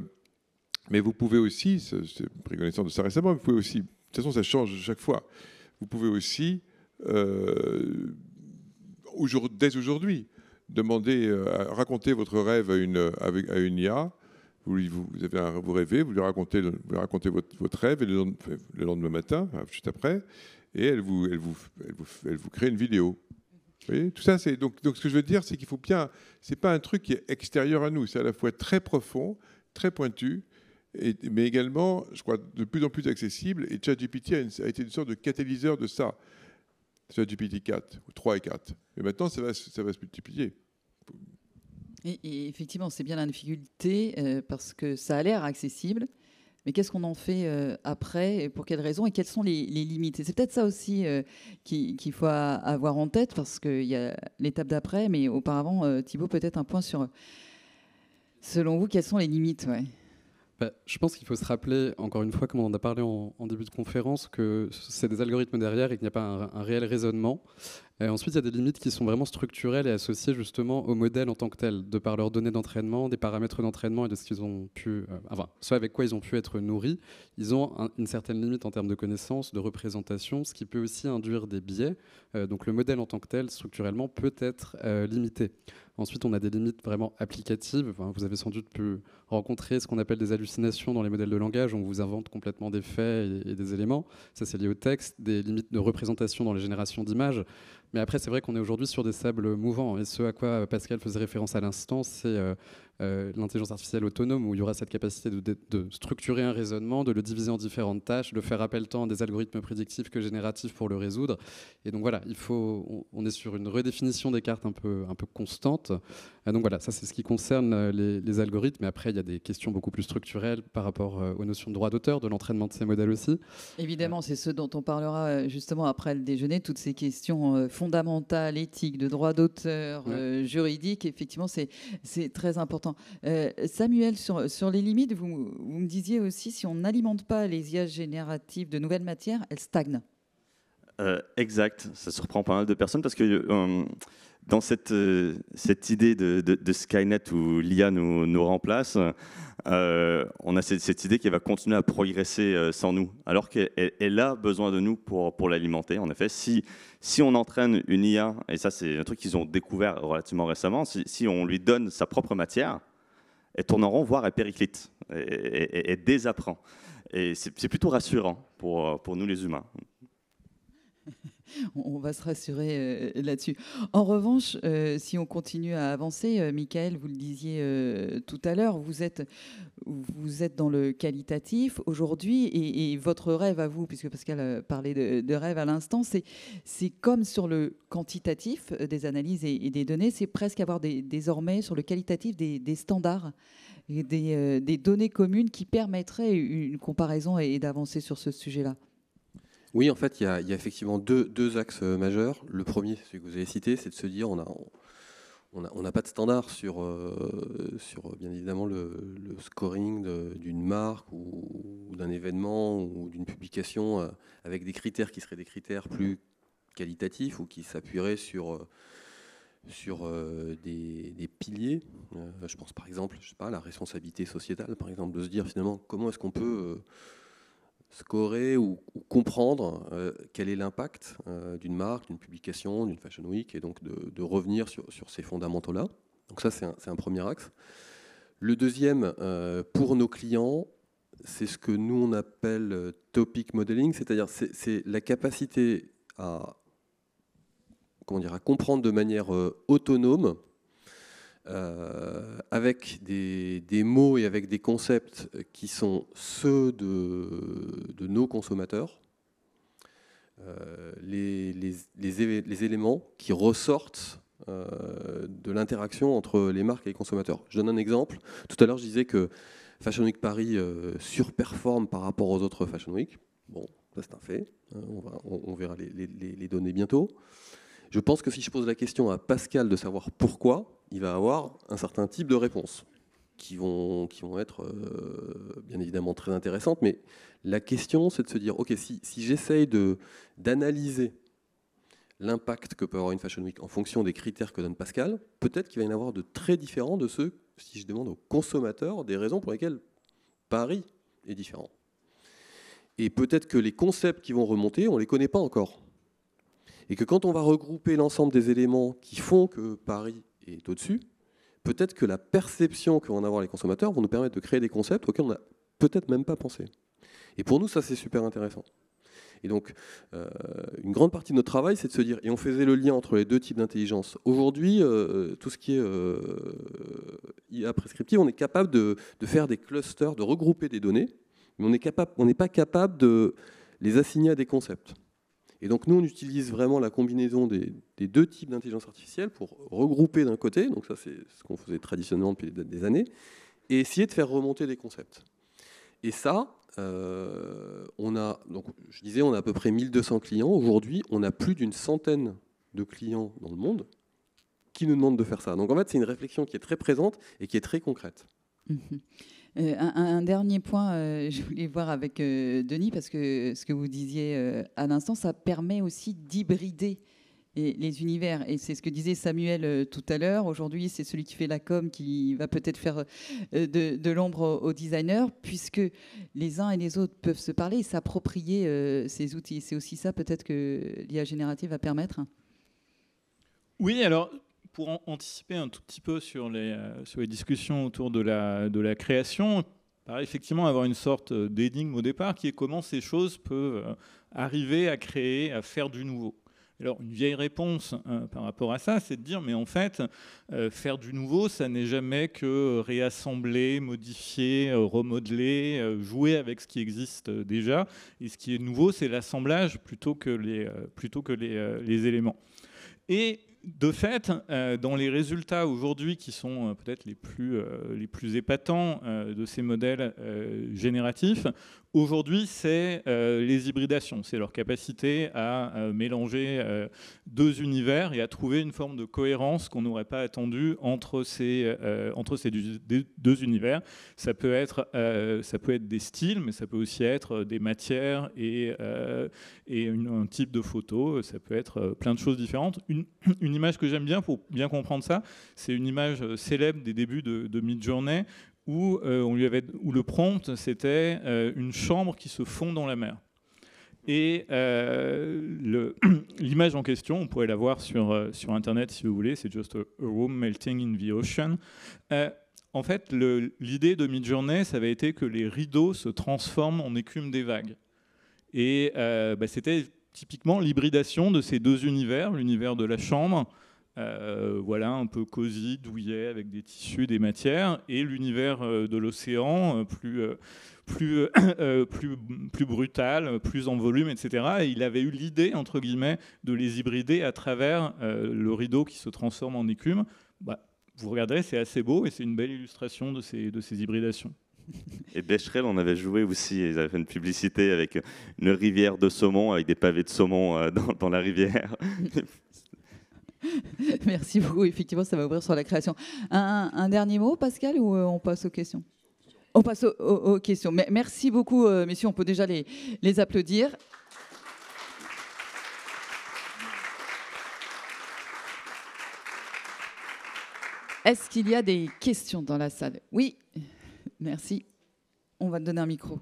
vous pouvez aussi, c'est préconisant de ça récemment, vous pouvez aussi, de toute façon ça change chaque fois, vous pouvez aussi, euh, dès aujourd'hui, demander, euh, raconter votre rêve à une, IA, vous, avez vous rêvez, vous lui racontez, votre, rêve et le lendemain matin, juste après, et elle vous, vous, vous, crée une vidéo. tout ça, c'est donc, donc ce que je veux dire, c'est qu'il faut bien. C'est pas un truc qui est extérieur à nous. C'est à la fois très profond, très pointu, mais également, je crois, de plus en plus accessible. Et ChatGPT a, a, été une sorte de catalyseur de ça. ChatGPT 4, ou 3 et 4. Et maintenant, ça va, ça va se multiplier. Et, effectivement, c'est bien la difficulté euh, parce que ça a l'air accessible mais qu'est-ce qu'on en fait euh, après et pour quelles raisons et quelles sont les, limites c'est peut-être ça aussi euh, qu'il faut avoir en tête parce qu'il y a l'étape d'après, mais auparavant, Thibault, euh, Thibaut, peut-être un point sur, selon vous, quelles sont les limites bah, Je pense qu'il faut se rappeler, encore une fois, comme on en a parlé en, début de conférence, que c'est des algorithmes derrière et qu'il n'y a pas un réel raisonnement ensuite, il y a des limites qui sont vraiment structurelles et associées justement au modèle en tant que tel, de par leurs données d'entraînement, des paramètres d'entraînement et de ce qu'ils ont pu, euh, enfin, ce avec quoi ils ont pu être nourris. Ils ont une certaine limite en termes de connaissances, de représentation, ce qui peut aussi induire des biais. Euh, donc le modèle en tant que tel, structurellement, peut être euh, limité. Ensuite, on a des limites vraiment applicatives. vous avez sans doute pu rencontrer ce qu'on appelle des hallucinations dans les modèles de langage. On vous invente complètement des faits et des éléments. Ça, c'est lié au texte. Des limites de représentation dans les générations d'images. Mais après, c'est vrai qu'on est aujourd'hui sur des sables mouvants. Et ce à quoi Pascal faisait référence à l'instant, c'est euh, euh, l'intelligence artificielle autonome, où il y aura cette capacité de, structurer un raisonnement, de le diviser en différentes tâches, de faire appel tant à des algorithmes prédictifs que génératifs pour le résoudre. Et donc voilà, il faut, on, est sur une redéfinition des cartes un peu, un peu constante. Et donc voilà, ça c'est ce qui concerne euh, les, les algorithmes. Mais après, il y a des questions beaucoup plus structurelles par rapport aux notions de droit d'auteur, de l'entraînement de ces modèles aussi. Évidemment, c'est ce dont on parlera justement après le déjeuner, toutes ces questions éthique, éthique, de droit d'auteur, euh, juridique, effectivement, c'est, c'est très important. Euh, Samuel, sur, sur les limites, vous, vous me disiez aussi, si on n'alimente pas les IA génératives de nouvelles matières, elles stagnent. Euh, exact, ça surprend pas mal de personnes parce que dans cette, cette idée de, de, Skynet où l'IA nous, nous remplace, euh, on a cette, idée qu'elle va continuer à progresser euh, sans nous, alors qu'elle a besoin de nous pour, l'alimenter. En effet, si, on entraîne une IA, et ça c'est un truc qu'ils ont découvert relativement récemment, si, on lui donne sa propre matière, elle tourne en rond, voire elle périclite, et, désapprend. Et c'est plutôt rassurant pour, pour nous les humains on va se rassurer euh, là-dessus. En revanche, euh, si on continue à avancer, euh, Michael, vous le disiez tout à l'heure, vous êtes, vous êtes dans le qualitatif aujourd'hui et, votre rêve à vous, puisque Pascal parlait de, rêve à l'instant, c'est, c'est comme sur le quantitatif des analyses et, des données, c'est presque avoir désormais sur le qualitatif des, standards. Et des, données communes qui permettraient une comparaison et d'avancer sur ce sujet-là. Oui, en fait, il y a, effectivement deux, axes euh, majeurs. Le premier, celui que vous avez cité, c'est de se dire on a, on n'a pas de standard sur, euh, bien évidemment le, scoring d'une marque ou, d'un événement ou d'une publication euh, avec des critères qui seraient des critères plus qualitatifs ou qui s'appuieraient sur, des, piliers. je pense par exemple, pas, la responsabilité sociétale, par exemple, de se dire finalement comment est-ce qu'on peut scorer ou, comprendre euh, quel est l'impact euh, d'une marque, d'une publication, d'une fashion week, et donc de, revenir sur, ces fondamentaux-là. Donc ça, c'est un, premier axe. Le deuxième, euh, pour nos clients, c'est ce que nous, on appelle topic modeling, c'est-à-dire c'est la capacité à, comment dire, à comprendre de manière autonome euh, avec des, mots et avec des concepts qui sont ceux de, nos consommateurs, euh, les, éléments qui ressortent euh, de l'interaction entre les marques et les consommateurs. Je donne un exemple. Tout à l'heure, je disais que Fashion Week Paris surperforme par rapport aux autres Fashion Week. Bon, ça c'est un fait. Hein. on verra les, données bientôt. Je pense que si je pose la question à Pascal de savoir pourquoi, il va avoir un certain type de réponses qui vont, qui vont être euh, bien évidemment très intéressantes. Mais la question, c'est de se dire, OK, si, si j'essaye d'analyser l'impact que peut avoir une Fashion Week en fonction des critères que donne Pascal, peut-être qu'il va y en avoir de très différents de ceux, si je demande aux consommateurs, des raisons pour lesquelles Paris est différent. Et peut-être que les concepts qui vont remonter, on ne les connaît pas encore. Et que quand on va regrouper l'ensemble des éléments qui font que Paris est au-dessus, peut-être que la perception que vont avoir les consommateurs vont nous permettre de créer des concepts auxquels on n'a peut-être même pas pensé. Et pour nous, ça, c'est super intéressant. Et donc, euh, une grande partie de notre travail, c'est de se dire, et on faisait le lien entre les deux types d'intelligence. Aujourd'hui, euh, tout ce qui est euh, IA prescriptive, on est capable de, faire des clusters, de regrouper des données, mais on n'est pas capable de les assigner à des concepts. Et donc nous, on utilise vraiment la combinaison des, deux types d'intelligence artificielle pour regrouper d'un côté, donc ça c'est ce qu'on faisait traditionnellement depuis des années, et essayer de faire remonter des concepts. Et ça, euh, on a, donc je disais, on a à peu près 1200 clients. Aujourd'hui, on a plus d'une centaine de clients dans le monde qui nous demandent de faire ça. Donc en fait, c'est une réflexion qui est très présente et qui est très concrète. Mhm. Euh, un, dernier point, euh, [LAUGHS] je voulais voir avec euh, Denis, parce que ce que vous disiez à l'instant, ça permet aussi d'hybrider les univers. Et c'est ce que disait Samuel tout à l'heure. Aujourd'hui, c'est celui qui fait la com qui va peut-être faire de, l'ombre aux, designer designers, puisque les uns et les autres peuvent se parler et s'approprier ces outils. C'est aussi ça peut-être que l'IA générative va permettre. Oui, alors pour anticiper un tout petit peu sur les, euh, sur les discussions autour de la, de la création, paraît effectivement avoir une sorte euh, d'énigme au départ qui est comment ces choses peuvent euh, arriver à créer, à faire du nouveau. Alors une vieille réponse par rapport à ça, c'est de dire mais en fait, faire du nouveau, ça n'est jamais que réassembler, modifier, remodeler, jouer avec ce qui existe déjà. Et ce qui est nouveau, c'est l'assemblage plutôt que les, plutôt que les, les éléments. Et de fait, euh, dans les résultats aujourd'hui qui sont euh, peut-être les plus euh, épatants de ces modèles génératifs, Aujourd'hui, c'est euh, les hybridations, c'est leur capacité à euh, mélanger euh, deux univers et à trouver une forme de cohérence qu'on n'aurait pas attendue entre ces, entre ces deux univers. Ça peut, être, ça peut être des styles, mais ça peut aussi être des matières et, et un type de photo, ça peut être plein de choses différentes. Une, image que j'aime bien pour bien comprendre ça, c'est une image célèbre des débuts de, de Midjourney où, euh, on lui avait, où le prompt, c'était euh, une chambre qui se fond dans la mer. Et euh, [CLEARS THROAT] l'image en question, on pourrait la voir sur, Internet si vous voulez, c'est juste « a, Room Melting in the Ocean. en fait, l'idée de Midjourney, ça avait été que les rideaux se transforment en écume des vagues. Et bah, c'était typiquement l'hybridation de ces deux univers, l'univers de la chambre euh, voilà, un peu cosy, douillet, avec des tissus, des matières, et l'univers euh, de l'océan, euh, plus, plus, [COUGHS] plus, plus, brutal, plus en volume, etc. il avait eu l'idée, entre guillemets, de les hybrider à travers le rideau qui se transforme en écume. Bah, vous regardez c'est assez beau et c'est une belle illustration de ces, de ces hybridations. [LAUGHS] Et Becherel en avait joué aussi. Ils avaient fait une publicité avec une rivière de saumon, avec des pavés de saumon dans la rivière. [LAUGHS] [LAUGHS] Merci beaucoup. Effectivement, ça va ouvrir sur la création. Un, dernier mot, Pascal, ou euh, on passe aux questions On passe aux, questions. merci beaucoup, euh, messieurs. On peut déjà les, les applaudir. Est-ce qu'il y a des questions dans la salle Oui, merci. On va te donner un micro.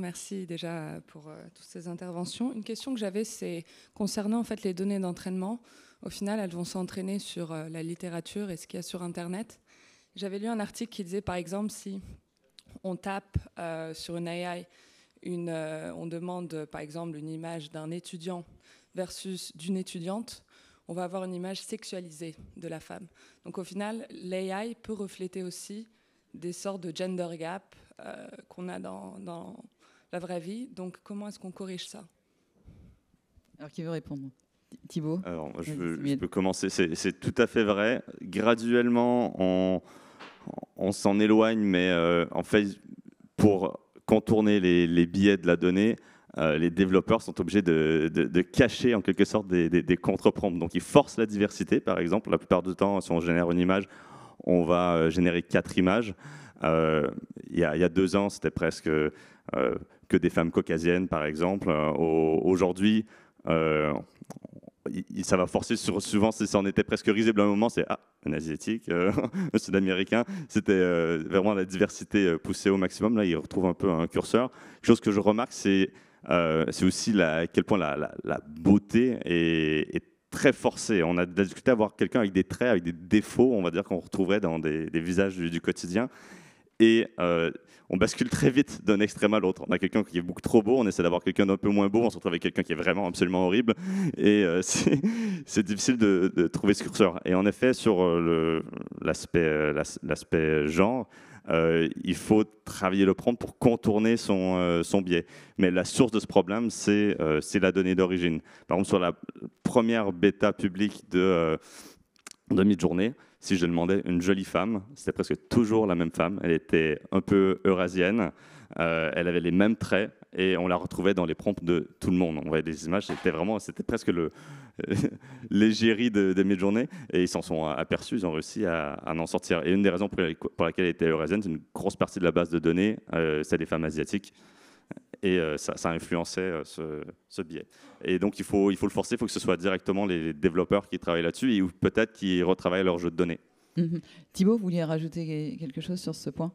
Merci déjà pour euh, toutes ces interventions. Une question que j'avais, c'est concernant en fait les données d'entraînement. Au final, elles vont s'entraîner sur euh, la littérature et ce qu'il y a sur Internet. J'avais lu un article qui disait, par exemple, si on tape euh, sur une AI, une, on demande par exemple une image d'un étudiant versus d'une étudiante, on va avoir une image sexualisée de la femme. Donc au final, l'AI peut refléter aussi des sortes de gender gap qu'on a dans la vraie vie. Donc comment est-ce qu'on corrige ça Alors qui veut répondre Thibault je, peux commencer. C'est tout à fait vrai. Graduellement, on, s'en éloigne, mais euh, en fait, pour contourner les, les billets de la donnée, euh, les développeurs sont obligés de, cacher en quelque sorte des, contre-prompts. Donc ils forcent la diversité, par exemple. La plupart du temps, si on génère une image, on va euh, générer quatre images. Il y, a deux ans, c'était presque que des femmes caucasiennes, par exemple. Euh, aujourd'hui, euh, ça va forcer souvent, souvent, ça en était presque risible à un moment, c'est ah, un asiatique, euh, [LAUGHS] un sud-américain, c'était vraiment la diversité poussée au maximum, là il retrouve un peu un curseur. chose que je remarque, c'est euh, aussi à quel point la, beauté est, très forcée. On a discuté d'avoir quelqu'un avec des traits, avec des défauts, on va dire, qu'on retrouverait dans des, visages du, du quotidien. Et on bascule très vite d'un extrême à l'autre. On a quelqu'un qui est beaucoup trop beau, on essaie d'avoir quelqu'un d'un peu moins beau, on se retrouve avec quelqu'un qui est vraiment absolument horrible. Et euh, [LAUGHS] c'est difficile de, trouver ce curseur. Et en effet, sur euh, euh, l'aspect genre, il faut travailler le prompt pour contourner son, biais. Mais la source de ce problème, c'est la donnée d'origine. Par exemple, sur la première bêta publique de, de journée si je demandais une jolie femme, c'était presque toujours la même femme. Elle était un peu eurasienne, euh, elle avait les mêmes traits et on la retrouvait dans les prompts de tout le monde. On voyait des images, c'était vraiment, c'était presque le [LAUGHS] l'égérie des de journées et ils s'en sont aperçus, ils ont réussi à, en sortir. Et une des raisons pour, laquelle elle était eurasienne, c'est une grosse partie de la base de données, euh, c'est des femmes asiatiques et euh, ça, ça, influençait euh, ce, biais. Et donc il faut, il faut le forcer, il faut que ce soit directement les développeurs qui travaillent là-dessus et peut-être qui retravaillent leur jeu de données. Thibault, mm-hmm. Thibaut, vous vouliez rajouter quelque chose sur ce point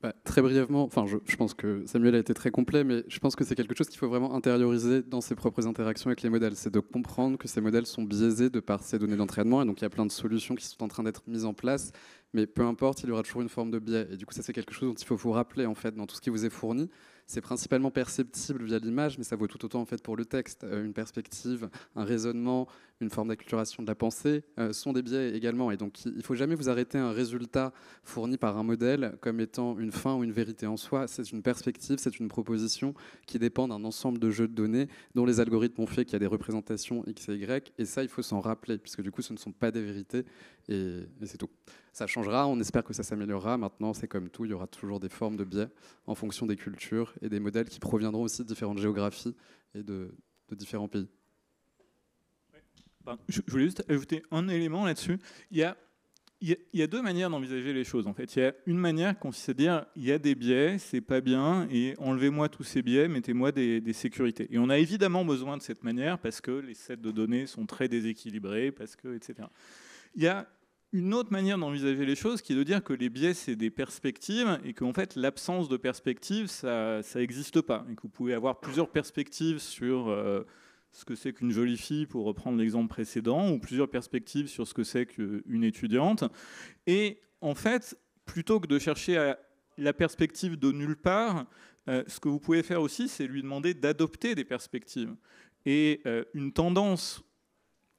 bah, très brièvement, enfin, je, je, pense que Samuel a été très complet, mais je pense que c'est quelque chose qu'il faut vraiment intérioriser dans ses propres interactions avec les modèles. C'est de comprendre que ces modèles sont biaisés de par ces données d'entraînement, et donc il y a plein de solutions qui sont en train d'être mises en place, mais peu importe, il y aura toujours une forme de biais. Et du coup, ça, c'est quelque chose dont il faut vous rappeler, en fait, dans tout ce qui vous est fourni. C'est principalement perceptible via l'image, mais ça vaut tout autant en fait pour le texte. Euh, une perspective, un raisonnement, une forme d'acculturation de la pensée, euh, sont des biais également. Et donc, il ne faut jamais vous arrêter à un résultat fourni par un modèle comme étant une fin ou une vérité en soi. C'est une perspective, c'est une proposition qui dépend d'un ensemble de jeux de données dont les algorithmes ont fait qu'il y a des représentations X et Y. Et ça, il faut s'en rappeler, puisque du coup, ce ne sont pas des vérités. Et, c'est tout. Ça changera, on espère que ça s'améliorera. Maintenant, c'est comme tout, il y aura toujours des formes de biais en fonction des cultures et des modèles qui proviendront aussi de différentes géographies et de différents pays. Je, voulais juste ajouter un élément là-dessus. Il y a il deux manières d'envisager les choses. En fait, il y a une manière consiste à dire il y a des biais, c'est pas bien, et enlevez-moi tous ces biais, mettez-moi des, sécurités. Et on a évidemment besoin de cette manière parce que les sets de données sont très déséquilibrés, parce que etc. Il y a une autre manière d'envisager les choses qui est de dire que les biais c'est des perspectives et qu'en fait l'absence de perspectives, ça n'existe pas et que vous pouvez avoir plusieurs perspectives sur euh, ce que c'est qu'une jolie fille, pour reprendre l'exemple précédent, ou plusieurs perspectives sur ce que c'est qu'une étudiante. Et en fait, plutôt que de chercher la perspective de nulle part, euh, ce que vous pouvez faire aussi, c'est lui demander d'adopter des perspectives. Et euh, une tendance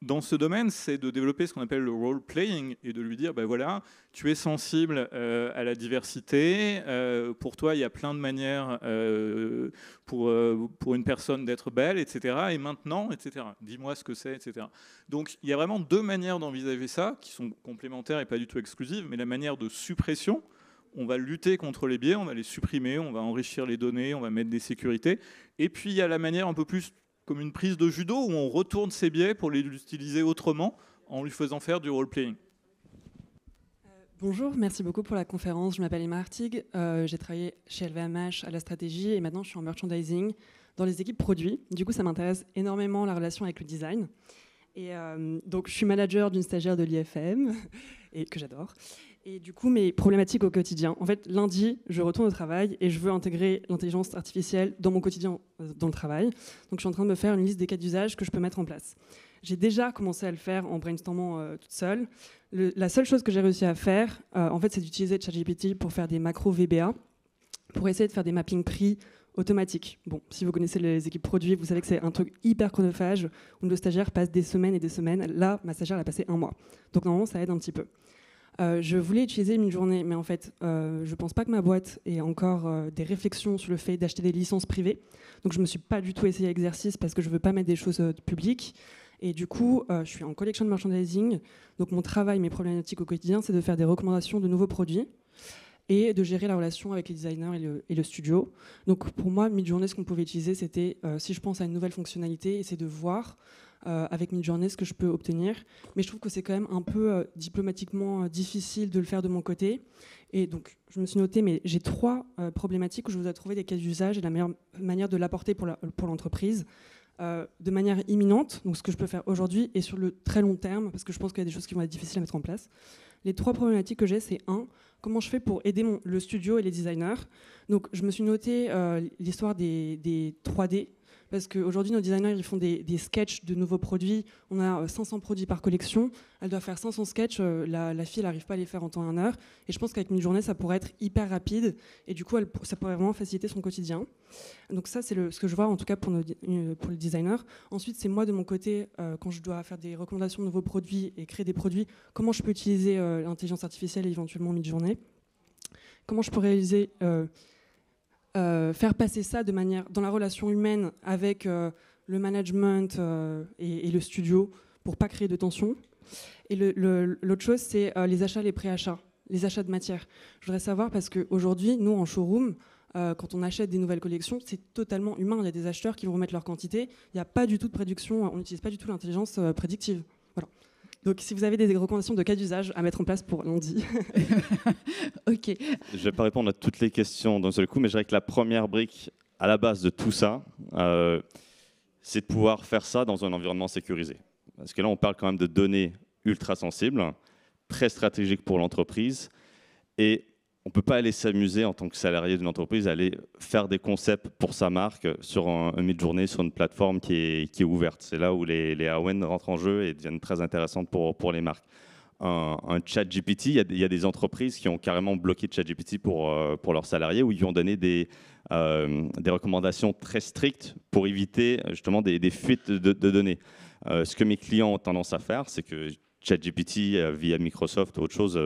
dans ce domaine, c'est de développer ce qu'on appelle le role-playing et de lui dire, ben voilà, tu es sensible euh, à la diversité, euh, pour toi, il y a plein de manières euh, pour, pour une personne d'être belle, etc. Et maintenant, etc. Dis-moi ce que c'est, etc. Donc, il y a vraiment deux manières d'envisager ça, qui sont complémentaires et pas du tout exclusives, mais la manière de suppression, on va lutter contre les biais, on va les supprimer, on va enrichir les données, on va mettre des sécurités. Et puis il y a la manière un peu plus comme une prise de judo où on retourne ses biais pour les utiliser autrement en lui faisant faire du role-playing. Euh, bonjour, merci beaucoup pour la conférence. Je m'appelle Emma Artig, euh, j'ai travaillé chez LVMH à la stratégie et maintenant je suis en merchandising dans les équipes produits. Du coup, ça m'intéresse énormément la relation avec le design. Et euh, donc, je suis manager d'une stagiaire de l'IFM, [LAUGHS] et que j'adore. Et du coup, mes problématiques au quotidien. En fait, lundi, je retourne au travail et je veux intégrer l'intelligence artificielle dans mon quotidien, euh, dans le travail. Donc, je suis en train de me faire une liste des cas d'usage que je peux mettre en place. J'ai déjà commencé à le faire en brainstormant euh, toute seule. la seule chose que j'ai réussi à faire, en fait, c'est d'utiliser ChatGPT pour faire des macros VBA, pour essayer de faire des mappings prix automatique. Bon, si vous connaissez les équipes produits, vous savez que c'est un truc hyper chronophage où le stagiaire passe des semaines et des semaines. Là, ma stagiaire a passé un mois. Donc normalement, ça aide un petit peu. Euh, je voulais utiliser une journée, mais en fait, euh, je pense pas que ma boîte ait encore euh, des réflexions sur le fait d'acheter des licences privées. Donc, je me suis pas du tout essayé exercice parce que je veux pas mettre des choses publiques. Et du coup, je suis en collection de merchandising. Donc, mon travail, mes problématiques au quotidien, c'est de faire des recommandations de nouveaux produits et de gérer la relation avec les designers et le, studio. Donc pour moi, Midjourney, ce qu'on pouvait utiliser, c'était, euh, si je pense à une nouvelle fonctionnalité, c'est de voir avec euh, avec Midjourney ce que je peux obtenir. Mais je trouve que c'est quand même un peu euh, diplomatiquement difficile de le faire de mon côté. Et donc je me suis noté, mais j'ai trois problématiques où je vous ai trouvé des cas d'usage et la meilleure manière de l'apporter pour l'entreprise. de manière imminente, donc ce que je peux faire aujourd'hui, et sur le très long terme, parce que je pense qu'il y a des choses qui vont être difficiles à mettre en place. Les trois problématiques que j'ai, c'est un, comment je fais pour aider le studio et les designers. Donc, je me suis noté euh, l'histoire des, des 3D parce qu'aujourd'hui, nos designers, ils font des, des, sketchs de nouveaux produits. On a 500 euh, produits par collection. Elle doit faire 500 sketchs. Euh, la, la fille, elle n'arrive pas à les faire en temps et en heure. Et je pense qu'avec une journée, ça pourrait être hyper rapide. Et du coup, elle, ça pourrait vraiment faciliter son quotidien. Donc ça, c'est ce que je vois, en tout cas, pour, nos, pour les designers. Ensuite, c'est moi, de mon côté, euh, quand je dois faire des recommandations de nouveaux produits et créer des produits, comment je peux utiliser l'intelligence artificielle et éventuellement une journée Comment je peux réaliser... Euh, faire passer ça de manière dans la relation humaine avec euh, le management euh, et, le studio pour pas créer de tension. Et l'autre chose, c'est les achats, les préachats, les achats de matière. Je voudrais savoir parce qu'aujourd'hui, nous en showroom, quand on achète des nouvelles collections, c'est totalement humain. Il y a des acheteurs qui vont remettre leur quantité. Il n'y a pas du tout de prédiction. On n'utilise pas du tout l'intelligence prédictive. Voilà. Donc, si vous avez des recommandations de cas d'usage à mettre en place pour lundi. [LAUGHS] ok. Je ne vais pas répondre à toutes les questions d'un seul coup, mais je dirais que la première brique à la base de tout ça, euh, c'est de pouvoir faire ça dans un environnement sécurisé. Parce que là, on parle quand même de données ultra sensibles, très stratégiques pour l'entreprise. Et on ne peut pas aller s'amuser en tant que salarié d'une entreprise, aller faire des concepts pour sa marque sur un, un mid-journée, sur une plateforme qui est, ouverte. C'est là où les, les AON rentrent en jeu et deviennent très intéressantes pour, pour les marques. Un, un chat GPT, il y, a des entreprises qui ont carrément bloqué chat GPT pour, euh, pour leurs salariés, où ils ont donné des, euh, des recommandations très strictes pour éviter justement des, fuites de, données. Euh, ce que mes clients ont tendance à faire, c'est que ChatGPT, via Microsoft ou autre chose,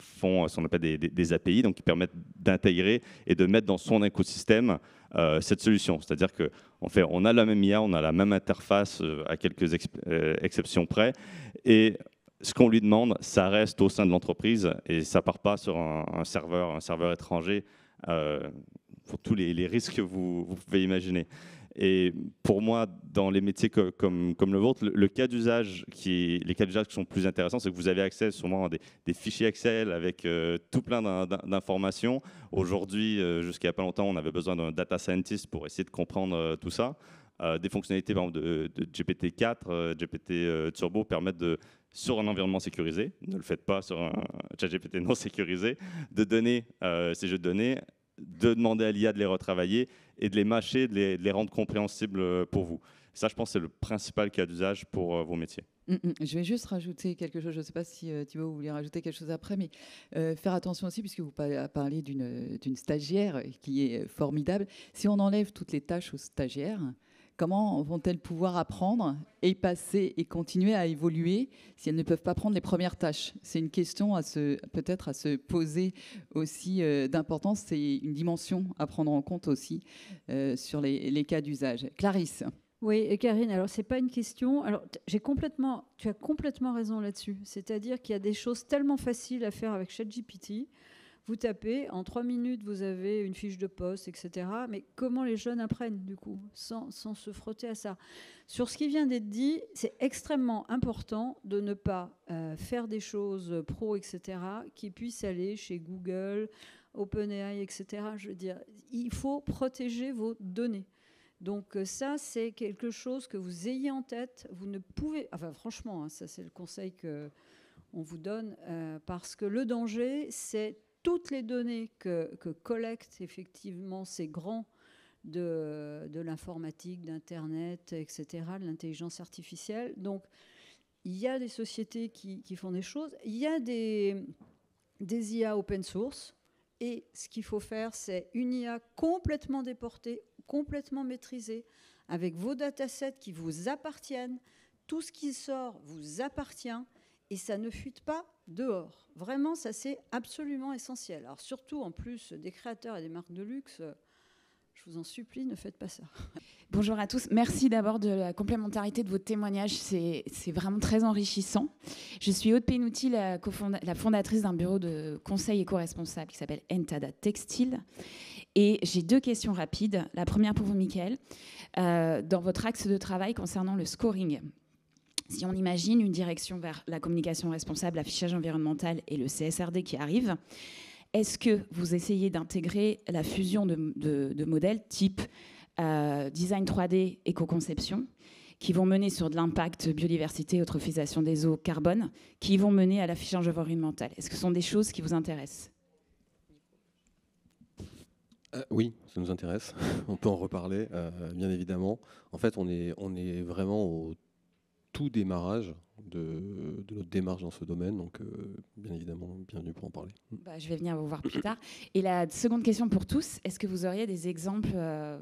font euh, ce qu'on appelle des, API, donc qui permettent d'intégrer et de mettre dans son écosystème euh, cette solution. C'est-à-dire qu'on fait, on a la même IA, on a la même interface euh, à quelques exceptions près, et ce qu'on lui demande, ça reste au sein de l'entreprise et ça part pas sur un, serveur, un serveur étranger pour tous les, risques que vous pouvez imaginer. Et pour moi, dans les métiers comme, le vôtre, le, cas d'usage qui, les cas d'usage qui sont plus intéressants, c'est que vous avez accès sûrement à des, fichiers Excel avec euh, tout plein d'informations. Aujourd'hui, euh, jusqu'à pas longtemps, on avait besoin d'un data scientist pour essayer de comprendre euh, tout ça. des fonctionnalités de, de GPT-4, GPT Turbo permettent de, sur un environnement sécurisé, ne le faites pas sur un chat GPT non [LAUGHS] sécurisé, de donner ces jeux de données, de demander à l'IA de les retravailler et de les mâcher, de les, rendre compréhensibles euh, pour vous. Ça, je pense, c'est le principal cas d'usage pour euh, vos métiers. Mm, mm. Je vais juste rajouter quelque chose. Je ne sais pas si euh, Thibaut Thibault, vous voulez rajouter quelque chose après, mais faire attention aussi, puisque vous parlez d'une stagiaire qui est formidable. Si on enlève toutes les tâches aux stagiaires, Comment vont-elles pouvoir apprendre et passer et continuer à évoluer si elles ne peuvent pas prendre les premières tâches C'est une question à se peut-être à se poser aussi euh, d'importance. C'est une dimension à prendre en compte aussi euh, sur les, cas d'usage. Clarisse. Oui, et Karine, alors c'est pas une question. Alors j'ai tu as complètement raison là-dessus. C'est-à-dire qu'il y a des choses tellement faciles à faire avec ChatGPT. Vous tapez, en trois minutes, vous avez une fiche de poste, etc. Mais comment les jeunes apprennent, du coup, sans, sans se frotter à ça Sur ce qui vient d'être dit, c'est extrêmement important de ne pas euh, faire des choses pro, etc., qui puissent aller chez Google, OpenAI, etc. Je veux dire, il faut protéger vos données. Donc euh, ça, c'est quelque chose que vous ayez en tête. Vous ne pouvez, ah, enfin franchement, hein, ça c'est le conseil que on vous donne, euh, parce que le danger, c'est toutes les données que, collectent effectivement ces grands de, l'informatique, d'Internet, etc., de l'intelligence artificielle. Donc, il y a des sociétés qui, font des choses. Il y a des, des IA open source. Et ce qu'il faut faire, c'est une IA complètement déportée, complètement maîtrisée, avec vos datasets qui vous appartiennent. Tout ce qui sort vous appartient et ça ne fuite pas dehors. Vraiment, ça c'est absolument essentiel. Alors surtout en plus des créateurs et des marques de luxe, je vous en supplie, ne faites pas ça. Bonjour à tous. Merci d'abord de la complémentarité de vos témoignages. C'est vraiment très enrichissant. Je suis haute Pénouti, la, la fondatrice d'un bureau de conseil éco-responsable qui s'appelle Entada Textile. Et j'ai deux questions rapides. La première pour vous, Mickaël. Euh, dans votre axe de travail concernant le scoring, si on imagine une direction vers la communication responsable, l'affichage environnemental et le CSRD qui arrive, est-ce que vous essayez d'intégrer la fusion de, modèles type euh, design 3D, éco-conception, qui vont mener sur de l'impact biodiversité, eutrophisation des eaux, carbone, qui vont mener à l'affichage environnemental Est-ce que ce sont des choses qui vous intéressent euh, oui, ça nous intéresse. [LAUGHS] on peut en reparler, euh, bien évidemment. En fait, on est vraiment au tout démarrage de, notre démarche dans ce domaine. Donc, euh, bien évidemment, bienvenue pour en parler. Bah, je vais venir vous voir plus tard. Et la seconde question pour tous, est-ce que vous auriez des exemples euh,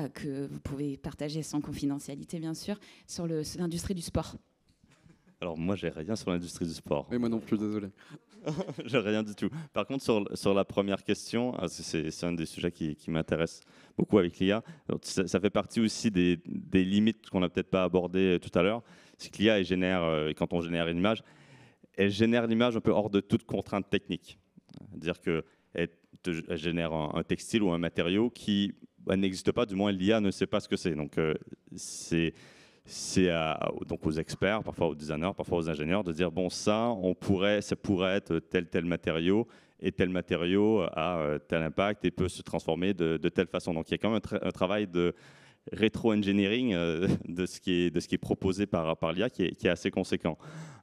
euh, que vous pouvez partager sans confidentialité, bien sûr, sur l'industrie du sport alors moi, j'ai rien sur l'industrie du sport. Et moi non plus, désolé. [LAUGHS] j'ai rien du tout. Par contre, sur, la première question, ah, c'est un des sujets qui, m'intéresse beaucoup avec l'IA. Ça, fait partie aussi des, limites qu'on n'a peut-être pas abordées euh, tout à l'heure. C'est que l'IA, euh, quand on génère une image, elle génère l'image un peu hors de toute contrainte technique. C'est-à-dire qu'elle génère un, textile ou un matériau qui bah, n'existe pas, du moins l'IA ne sait pas ce que c'est. Donc euh, c'est c'est donc aux experts, parfois aux designers, parfois aux ingénieurs, de dire bon ça, on pourrait, ça pourrait être tel tel matériau et tel matériau a euh, tel impact et peut se transformer de, telle façon. Donc il y a quand même un, travail de rétro-engineering euh, de, ce qui est, de ce qui est proposé par, l'IA qui, est, assez conséquent.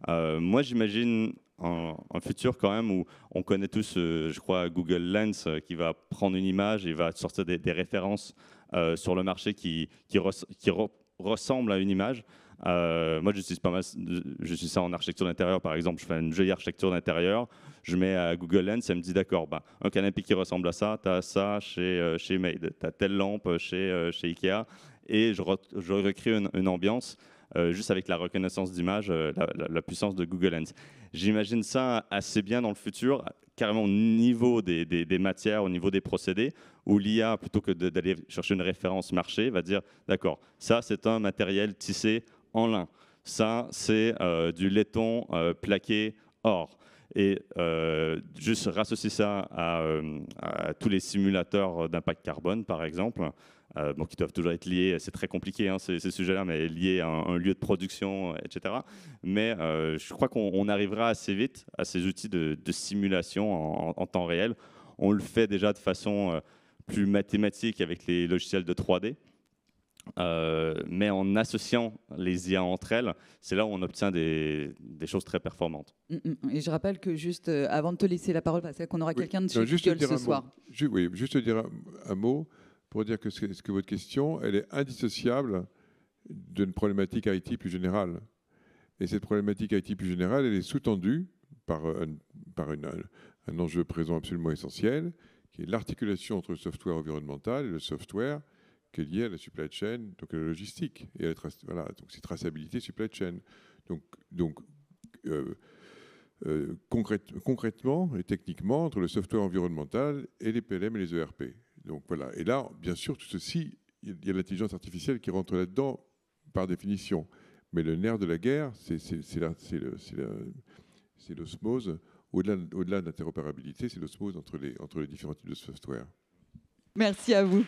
Euh, moi j'imagine un, futur quand même où on connaît tous, je crois, Google Lens qui va prendre une image et va sortir des, références sur le marché qui, qui, ressemble à une image. Euh, moi, suis pas je suis ça en architecture d'intérieur, par exemple. Je fais une jolie architecture d'intérieur, je mets à Google Lens, ça me dit d'accord, bah, un canapé qui ressemble à ça, tu as ça chez, euh, chez Made, tu as telle lampe euh, chez, euh, chez Ikea, et je, recrée une, ambiance. juste avec la reconnaissance d'image, la, la, puissance de Google Lens. J'imagine ça assez bien dans le futur, carrément au niveau des, matières, au niveau des procédés, où l'IA, plutôt que d'aller chercher une référence marché, va dire, d'accord, ça c'est un matériel tissé en lin, ça c'est euh, du laiton euh, plaqué or. Et euh, juste rassocier ça à, à tous les simulateurs d'impact carbone, par exemple, qui euh, doivent toujours être liés, c'est très compliqué hein, ces, sujets-là, mais liés à un, lieu de production, euh, etc. Mais euh, je crois qu'on arrivera assez vite à ces outils de, simulation en, temps réel. On le fait déjà de façon plus mathématique avec les logiciels de 3D. mais en associant les IA entre elles, c'est là où on obtient des, choses très performantes. Mm, mm, mm. Et je rappelle que juste avant de te laisser la parole, parce qu'on aura quelqu'un de chez Google ce soir. oui, juste dire un mot pour dire que, que votre question, elle est indissociable d'une problématique IT plus générale. Et cette problématique IT plus générale, elle est sous-tendue par, un, euh, par un, enjeu présent absolument essentiel, qui est l'articulation entre le software environnemental et le software qui est lié à la supply chain, donc à la logistique. Et à la voilà, donc c'est traçabilité supply chain. Donc, donc euh, euh, concrètement et techniquement, entre le software environnemental et les PLM et les ERP. Donc voilà. Et là, bien sûr, tout ceci, il y a l'intelligence artificielle qui rentre là-dedans par définition. Mais le nerf de la guerre, c'est l'osmose. Au-delà de l'interopérabilité, c'est l'osmose entre les différents types de software. Merci à vous.